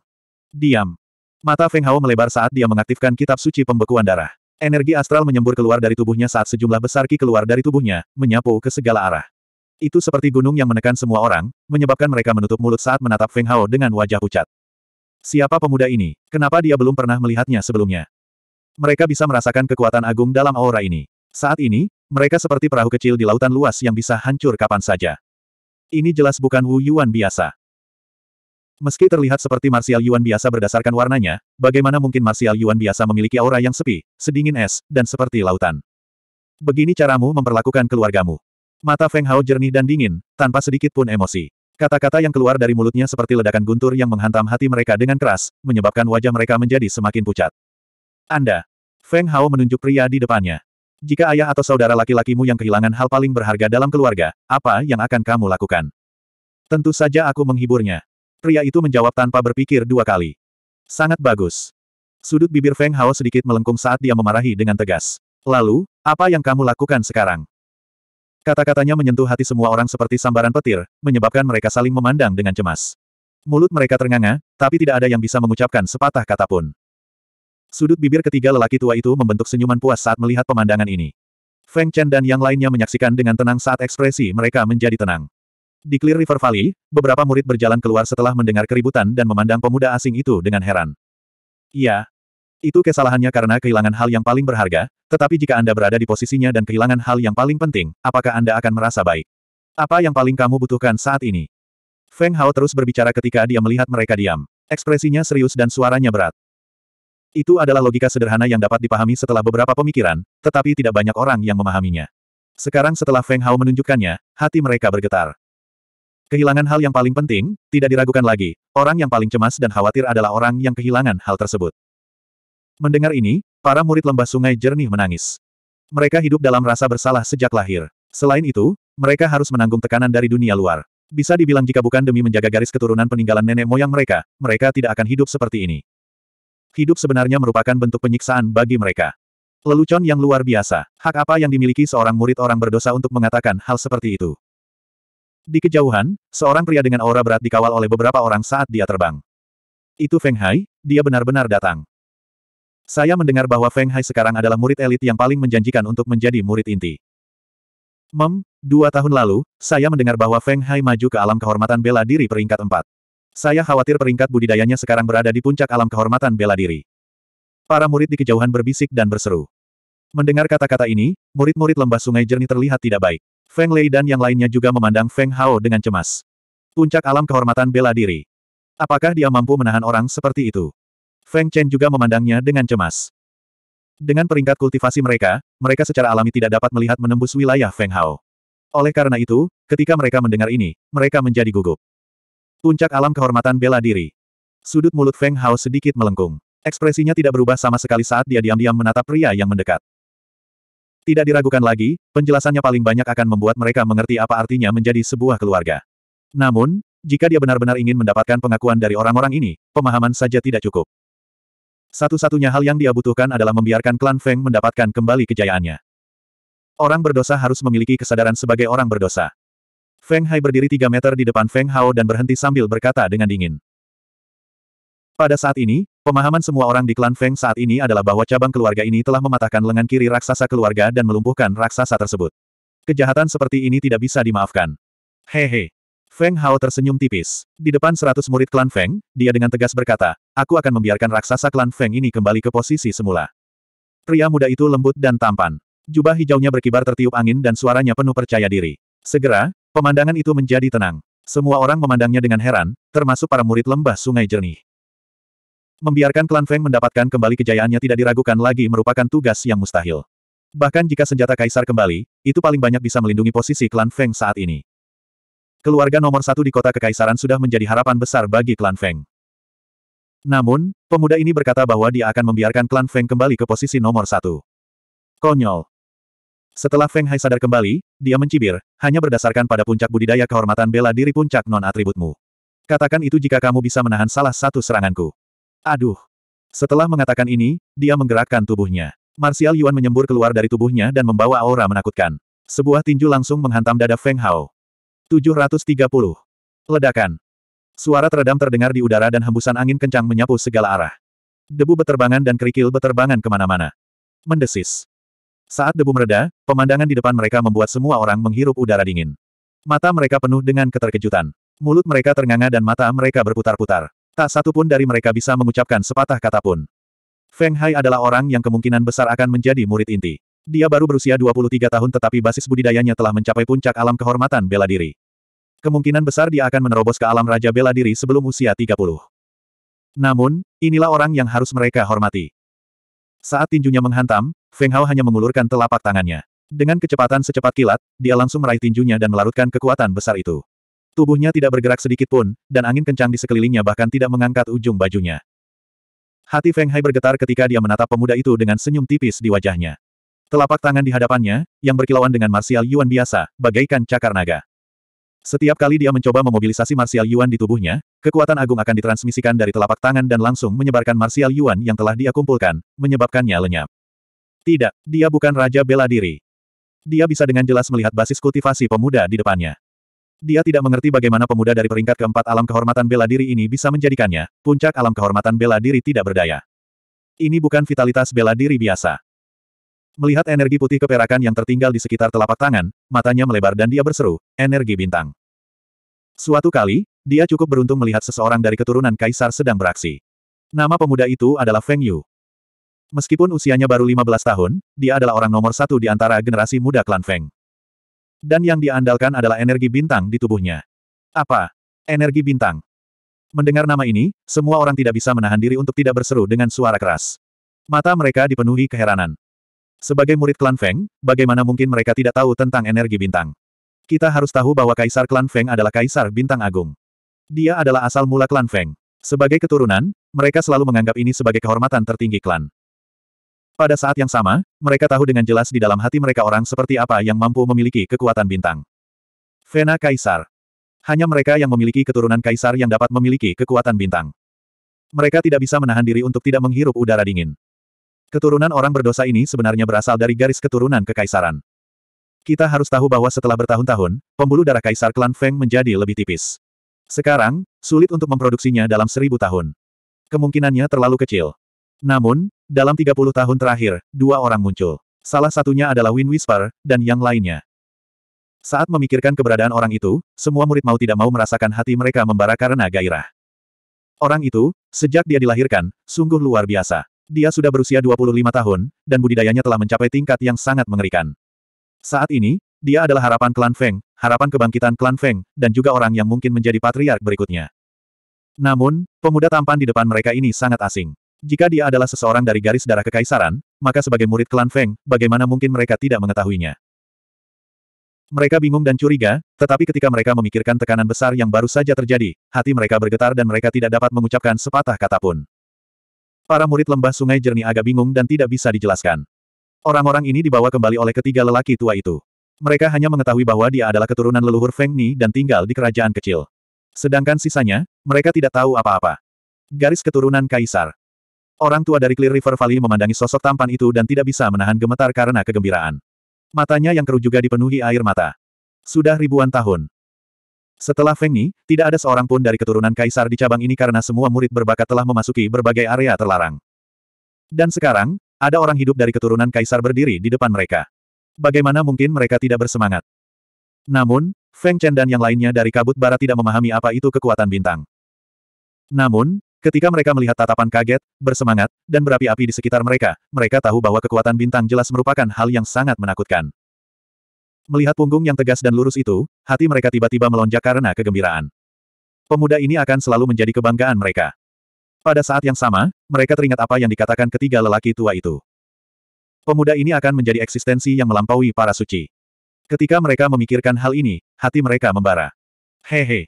Diam. Mata Feng Hao melebar saat dia mengaktifkan kitab suci pembekuan darah. Energi astral menyembur keluar dari tubuhnya saat sejumlah besar ki keluar dari tubuhnya, menyapu ke segala arah. Itu seperti gunung yang menekan semua orang, menyebabkan mereka menutup mulut saat menatap Feng Hao dengan wajah pucat. Siapa pemuda ini? Kenapa dia belum pernah melihatnya sebelumnya? Mereka bisa merasakan kekuatan agung dalam aura ini. Saat ini, mereka seperti perahu kecil di lautan luas yang bisa hancur kapan saja. Ini jelas bukan Wu Yuan biasa. Meski terlihat seperti Martial Yuan biasa berdasarkan warnanya, bagaimana mungkin Martial Yuan biasa memiliki aura yang sepi, sedingin es, dan seperti lautan. Begini caramu memperlakukan keluargamu. Mata Feng Hao jernih dan dingin, tanpa sedikit pun emosi. Kata-kata yang keluar dari mulutnya seperti ledakan guntur yang menghantam hati mereka dengan keras, menyebabkan wajah mereka menjadi semakin pucat. Anda. Feng Hao menunjuk pria di depannya. Jika ayah atau saudara laki-lakimu yang kehilangan hal paling berharga dalam keluarga, apa yang akan kamu lakukan? Tentu saja aku menghiburnya. Pria itu menjawab tanpa berpikir dua kali. Sangat bagus. Sudut bibir Feng Hao sedikit melengkung saat dia memarahi dengan tegas. Lalu, apa yang kamu lakukan sekarang? Kata-katanya menyentuh hati semua orang seperti sambaran petir, menyebabkan mereka saling memandang dengan cemas. Mulut mereka ternganga, tapi tidak ada yang bisa mengucapkan sepatah kata pun. Sudut bibir ketiga lelaki tua itu membentuk senyuman puas saat melihat pemandangan ini. Feng Chen dan yang lainnya menyaksikan dengan tenang saat ekspresi mereka menjadi tenang. Di Clear River Valley, beberapa murid berjalan keluar setelah mendengar keributan dan memandang pemuda asing itu dengan heran. Ya, Itu kesalahannya karena kehilangan hal yang paling berharga, tetapi jika Anda berada di posisinya dan kehilangan hal yang paling penting, apakah Anda akan merasa baik? Apa yang paling kamu butuhkan saat ini? Feng Hao terus berbicara ketika dia melihat mereka diam. Ekspresinya serius dan suaranya berat. Itu adalah logika sederhana yang dapat dipahami setelah beberapa pemikiran, tetapi tidak banyak orang yang memahaminya. Sekarang setelah Feng Hao menunjukkannya, hati mereka bergetar. Kehilangan hal yang paling penting, tidak diragukan lagi, orang yang paling cemas dan khawatir adalah orang yang kehilangan hal tersebut. Mendengar ini, para murid lembah sungai jernih menangis. Mereka hidup dalam rasa bersalah sejak lahir. Selain itu, mereka harus menanggung tekanan dari dunia luar. Bisa dibilang jika bukan demi menjaga garis keturunan peninggalan nenek moyang mereka, mereka tidak akan hidup seperti ini. Hidup sebenarnya merupakan bentuk penyiksaan bagi mereka. Lelucon yang luar biasa. Hak apa yang dimiliki seorang murid orang berdosa untuk mengatakan hal seperti itu? Di kejauhan, seorang pria dengan aura berat dikawal oleh beberapa orang saat dia terbang. Itu Feng Hai, dia benar-benar datang. Saya mendengar bahwa Feng Hai sekarang adalah murid elit yang paling menjanjikan untuk menjadi murid inti. Mem, dua tahun lalu, saya mendengar bahwa Feng Hai maju ke alam kehormatan bela diri peringkat empat. Saya khawatir peringkat budidayanya sekarang berada di puncak alam kehormatan bela diri. Para murid di kejauhan berbisik dan berseru. Mendengar kata-kata ini, murid-murid lembah sungai jernih terlihat tidak baik. Feng Lei dan yang lainnya juga memandang Feng Hao dengan cemas. Puncak alam kehormatan bela diri. Apakah dia mampu menahan orang seperti itu? Feng Chen juga memandangnya dengan cemas. Dengan peringkat kultivasi mereka, mereka secara alami tidak dapat melihat menembus wilayah Feng Hao. Oleh karena itu, ketika mereka mendengar ini, mereka menjadi gugup. Puncak alam kehormatan bela diri. Sudut mulut Feng Hao sedikit melengkung. Ekspresinya tidak berubah sama sekali saat dia diam-diam menatap pria yang mendekat. Tidak diragukan lagi, penjelasannya paling banyak akan membuat mereka mengerti apa artinya menjadi sebuah keluarga. Namun, jika dia benar-benar ingin mendapatkan pengakuan dari orang-orang ini, pemahaman saja tidak cukup. Satu-satunya hal yang dia butuhkan adalah membiarkan klan Feng mendapatkan kembali kejayaannya. Orang berdosa harus memiliki kesadaran sebagai orang berdosa. Feng Hai berdiri tiga meter di depan Feng Hao dan berhenti sambil berkata dengan dingin. Pada saat ini, pemahaman semua orang di klan Feng saat ini adalah bahwa cabang keluarga ini telah mematahkan lengan kiri raksasa keluarga dan melumpuhkan raksasa tersebut. Kejahatan seperti ini tidak bisa dimaafkan. Hehe. Feng Hao tersenyum tipis. Di depan seratus murid klan Feng, dia dengan tegas berkata, aku akan membiarkan raksasa klan Feng ini kembali ke posisi semula. Pria muda itu lembut dan tampan. Jubah hijaunya berkibar tertiup angin dan suaranya penuh percaya diri. Segera, Pemandangan itu menjadi tenang. Semua orang memandangnya dengan heran, termasuk para murid lembah sungai jernih. Membiarkan klan Feng mendapatkan kembali kejayaannya tidak diragukan lagi merupakan tugas yang mustahil. Bahkan jika senjata kaisar kembali, itu paling banyak bisa melindungi posisi klan Feng saat ini. Keluarga nomor satu di kota kekaisaran sudah menjadi harapan besar bagi klan Feng. Namun, pemuda ini berkata bahwa dia akan membiarkan klan Feng kembali ke posisi nomor satu. Konyol. Setelah Feng Hai sadar kembali, dia mencibir, hanya berdasarkan pada puncak budidaya kehormatan bela diri puncak non-atributmu. Katakan itu jika kamu bisa menahan salah satu seranganku. Aduh. Setelah mengatakan ini, dia menggerakkan tubuhnya. Martial Yuan menyembur keluar dari tubuhnya dan membawa aura menakutkan. Sebuah tinju langsung menghantam dada Feng Hao. 730. Ledakan. Suara teredam terdengar di udara dan hembusan angin kencang menyapu segala arah. Debu beterbangan dan kerikil beterbangan kemana-mana. Mendesis. Saat debu mereda, pemandangan di depan mereka membuat semua orang menghirup udara dingin. Mata mereka penuh dengan keterkejutan. Mulut mereka ternganga dan mata mereka berputar-putar. Tak satu pun dari mereka bisa mengucapkan sepatah kata pun. Feng Hai adalah orang yang kemungkinan besar akan menjadi murid inti. Dia baru berusia 23 tahun tetapi basis budidayanya telah mencapai puncak alam kehormatan bela diri. Kemungkinan besar dia akan menerobos ke alam Raja Bela Diri sebelum usia 30. Namun, inilah orang yang harus mereka hormati. Saat tinjunya menghantam, Feng Hao hanya mengulurkan telapak tangannya. Dengan kecepatan secepat kilat, dia langsung meraih tinjunya dan melarutkan kekuatan besar itu. Tubuhnya tidak bergerak sedikit pun, dan angin kencang di sekelilingnya bahkan tidak mengangkat ujung bajunya. Hati Feng Hai bergetar ketika dia menatap pemuda itu dengan senyum tipis di wajahnya. Telapak tangan di hadapannya, yang berkilauan dengan martial Yuan biasa, bagaikan cakar naga. Setiap kali dia mencoba memobilisasi martial Yuan di tubuhnya, kekuatan agung akan ditransmisikan dari telapak tangan dan langsung menyebarkan martial Yuan yang telah dia kumpulkan, menyebabkannya lenyap. Tidak, dia bukan Raja Bela Diri. Dia bisa dengan jelas melihat basis kultivasi pemuda di depannya. Dia tidak mengerti bagaimana pemuda dari peringkat keempat alam kehormatan bela diri ini bisa menjadikannya, puncak alam kehormatan bela diri tidak berdaya. Ini bukan vitalitas bela diri biasa. Melihat energi putih keperakan yang tertinggal di sekitar telapak tangan, matanya melebar dan dia berseru, energi bintang. Suatu kali, dia cukup beruntung melihat seseorang dari keturunan kaisar sedang beraksi. Nama pemuda itu adalah Feng Yu. Meskipun usianya baru 15 tahun, dia adalah orang nomor satu di antara generasi muda klan Feng. Dan yang diandalkan adalah energi bintang di tubuhnya. Apa? Energi bintang. Mendengar nama ini, semua orang tidak bisa menahan diri untuk tidak berseru dengan suara keras. Mata mereka dipenuhi keheranan. Sebagai murid klan Feng, bagaimana mungkin mereka tidak tahu tentang energi bintang? Kita harus tahu bahwa kaisar klan Feng adalah kaisar bintang agung. Dia adalah asal mula klan Feng. Sebagai keturunan, mereka selalu menganggap ini sebagai kehormatan tertinggi klan. Pada saat yang sama, mereka tahu dengan jelas di dalam hati mereka orang seperti apa yang mampu memiliki kekuatan bintang. Vena Kaisar. Hanya mereka yang memiliki keturunan Kaisar yang dapat memiliki kekuatan bintang. Mereka tidak bisa menahan diri untuk tidak menghirup udara dingin. Keturunan orang berdosa ini sebenarnya berasal dari garis keturunan kekaisaran. Kita harus tahu bahwa setelah bertahun-tahun, pembuluh darah kaisar klan Feng menjadi lebih tipis. Sekarang, sulit untuk memproduksinya dalam seribu tahun. Kemungkinannya terlalu kecil. Namun, dalam 30 tahun terakhir, dua orang muncul. Salah satunya adalah Win Whisper, dan yang lainnya. Saat memikirkan keberadaan orang itu, semua murid mau tidak mau merasakan hati mereka membara karena gairah. Orang itu, sejak dia dilahirkan, sungguh luar biasa. Dia sudah berusia 25 tahun, dan budidayanya telah mencapai tingkat yang sangat mengerikan. Saat ini, dia adalah harapan klan Feng, harapan kebangkitan klan Feng, dan juga orang yang mungkin menjadi patriark berikutnya. Namun, pemuda tampan di depan mereka ini sangat asing. Jika dia adalah seseorang dari garis darah kekaisaran, maka sebagai murid klan Feng, bagaimana mungkin mereka tidak mengetahuinya? Mereka bingung dan curiga, tetapi ketika mereka memikirkan tekanan besar yang baru saja terjadi, hati mereka bergetar dan mereka tidak dapat mengucapkan sepatah kata pun. Para murid lembah sungai jernih agak bingung dan tidak bisa dijelaskan. Orang-orang ini dibawa kembali oleh ketiga lelaki tua itu. Mereka hanya mengetahui bahwa dia adalah keturunan leluhur Feng Ni dan tinggal di kerajaan kecil. Sedangkan sisanya, mereka tidak tahu apa-apa. Garis keturunan Kaisar. Orang tua dari Clear River Valley memandangi sosok tampan itu dan tidak bisa menahan gemetar karena kegembiraan. Matanya yang keruh juga dipenuhi air mata. Sudah ribuan tahun. Setelah Feng Ni, tidak ada seorang pun dari keturunan kaisar di cabang ini karena semua murid berbakat telah memasuki berbagai area terlarang. Dan sekarang, ada orang hidup dari keturunan kaisar berdiri di depan mereka. Bagaimana mungkin mereka tidak bersemangat? Namun, Feng Chen dan yang lainnya dari kabut Barat tidak memahami apa itu kekuatan bintang. Namun, Ketika mereka melihat tatapan kaget, bersemangat, dan berapi-api di sekitar mereka, mereka tahu bahwa kekuatan bintang jelas merupakan hal yang sangat menakutkan. Melihat punggung yang tegas dan lurus itu, hati mereka tiba-tiba melonjak karena kegembiraan. Pemuda ini akan selalu menjadi kebanggaan mereka. Pada saat yang sama, mereka teringat apa yang dikatakan ketiga lelaki tua itu. Pemuda ini akan menjadi eksistensi yang melampaui para suci. Ketika mereka memikirkan hal ini, hati mereka membara. Hehe,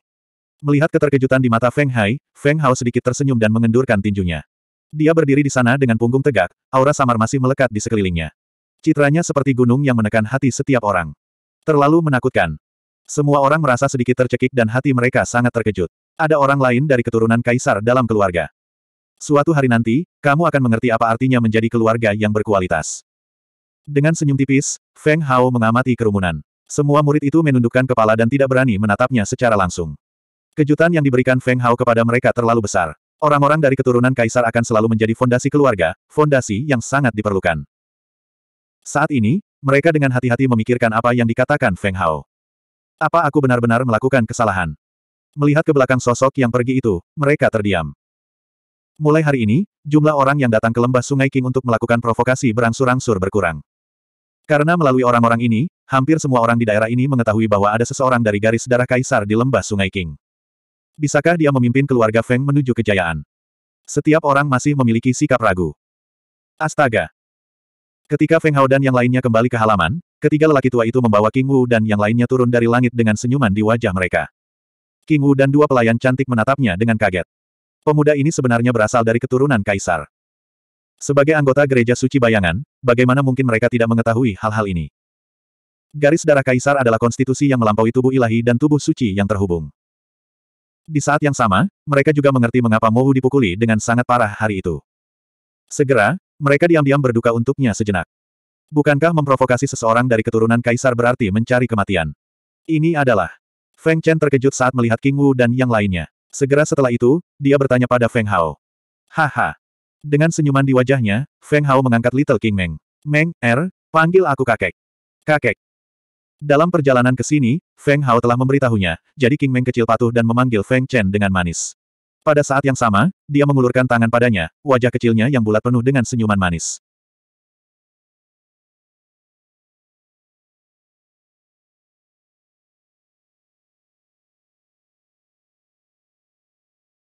Melihat keterkejutan di mata Feng Hai, Feng Hao sedikit tersenyum dan mengendurkan tinjunya. Dia berdiri di sana dengan punggung tegak, aura samar masih melekat di sekelilingnya. Citranya seperti gunung yang menekan hati setiap orang. Terlalu menakutkan. Semua orang merasa sedikit tercekik dan hati mereka sangat terkejut. Ada orang lain dari keturunan kaisar dalam keluarga. Suatu hari nanti, kamu akan mengerti apa artinya menjadi keluarga yang berkualitas. Dengan senyum tipis, Feng Hao mengamati kerumunan. Semua murid itu menundukkan kepala dan tidak berani menatapnya secara langsung. Kejutan yang diberikan Feng Hao kepada mereka terlalu besar. Orang-orang dari keturunan kaisar akan selalu menjadi fondasi keluarga, fondasi yang sangat diperlukan. Saat ini, mereka dengan hati-hati memikirkan apa yang dikatakan Feng Hao. Apa aku benar-benar melakukan kesalahan? Melihat ke belakang sosok yang pergi itu, mereka terdiam. Mulai hari ini, jumlah orang yang datang ke lembah Sungai King untuk melakukan provokasi berangsur-angsur berkurang. Karena melalui orang-orang ini, hampir semua orang di daerah ini mengetahui bahwa ada seseorang dari garis darah kaisar di lembah Sungai King. Bisakah dia memimpin keluarga Feng menuju kejayaan? Setiap orang masih memiliki sikap ragu. Astaga! Ketika Feng Hao dan yang lainnya kembali ke halaman, ketiga lelaki tua itu membawa King Wu dan yang lainnya turun dari langit dengan senyuman di wajah mereka. King Wu dan dua pelayan cantik menatapnya dengan kaget. Pemuda ini sebenarnya berasal dari keturunan kaisar. Sebagai anggota gereja suci bayangan, bagaimana mungkin mereka tidak mengetahui hal-hal ini? Garis darah kaisar adalah konstitusi yang melampaui tubuh ilahi dan tubuh suci yang terhubung. Di saat yang sama, mereka juga mengerti mengapa Mohu dipukuli dengan sangat parah hari itu. Segera, mereka diam-diam berduka untuknya sejenak. Bukankah memprovokasi seseorang dari keturunan kaisar berarti mencari kematian? Ini adalah. Feng Chen terkejut saat melihat King Wu dan yang lainnya. Segera setelah itu, dia bertanya pada Feng Hao. Haha. Dengan senyuman di wajahnya, Feng Hao mengangkat Little King Meng. Meng, Er, panggil aku kakek. Kakek, dalam perjalanan ke sini, Feng Hao telah memberitahunya, jadi King Meng kecil patuh dan memanggil Feng Chen dengan manis. Pada saat yang sama, dia mengulurkan tangan padanya, wajah kecilnya yang bulat penuh dengan senyuman manis.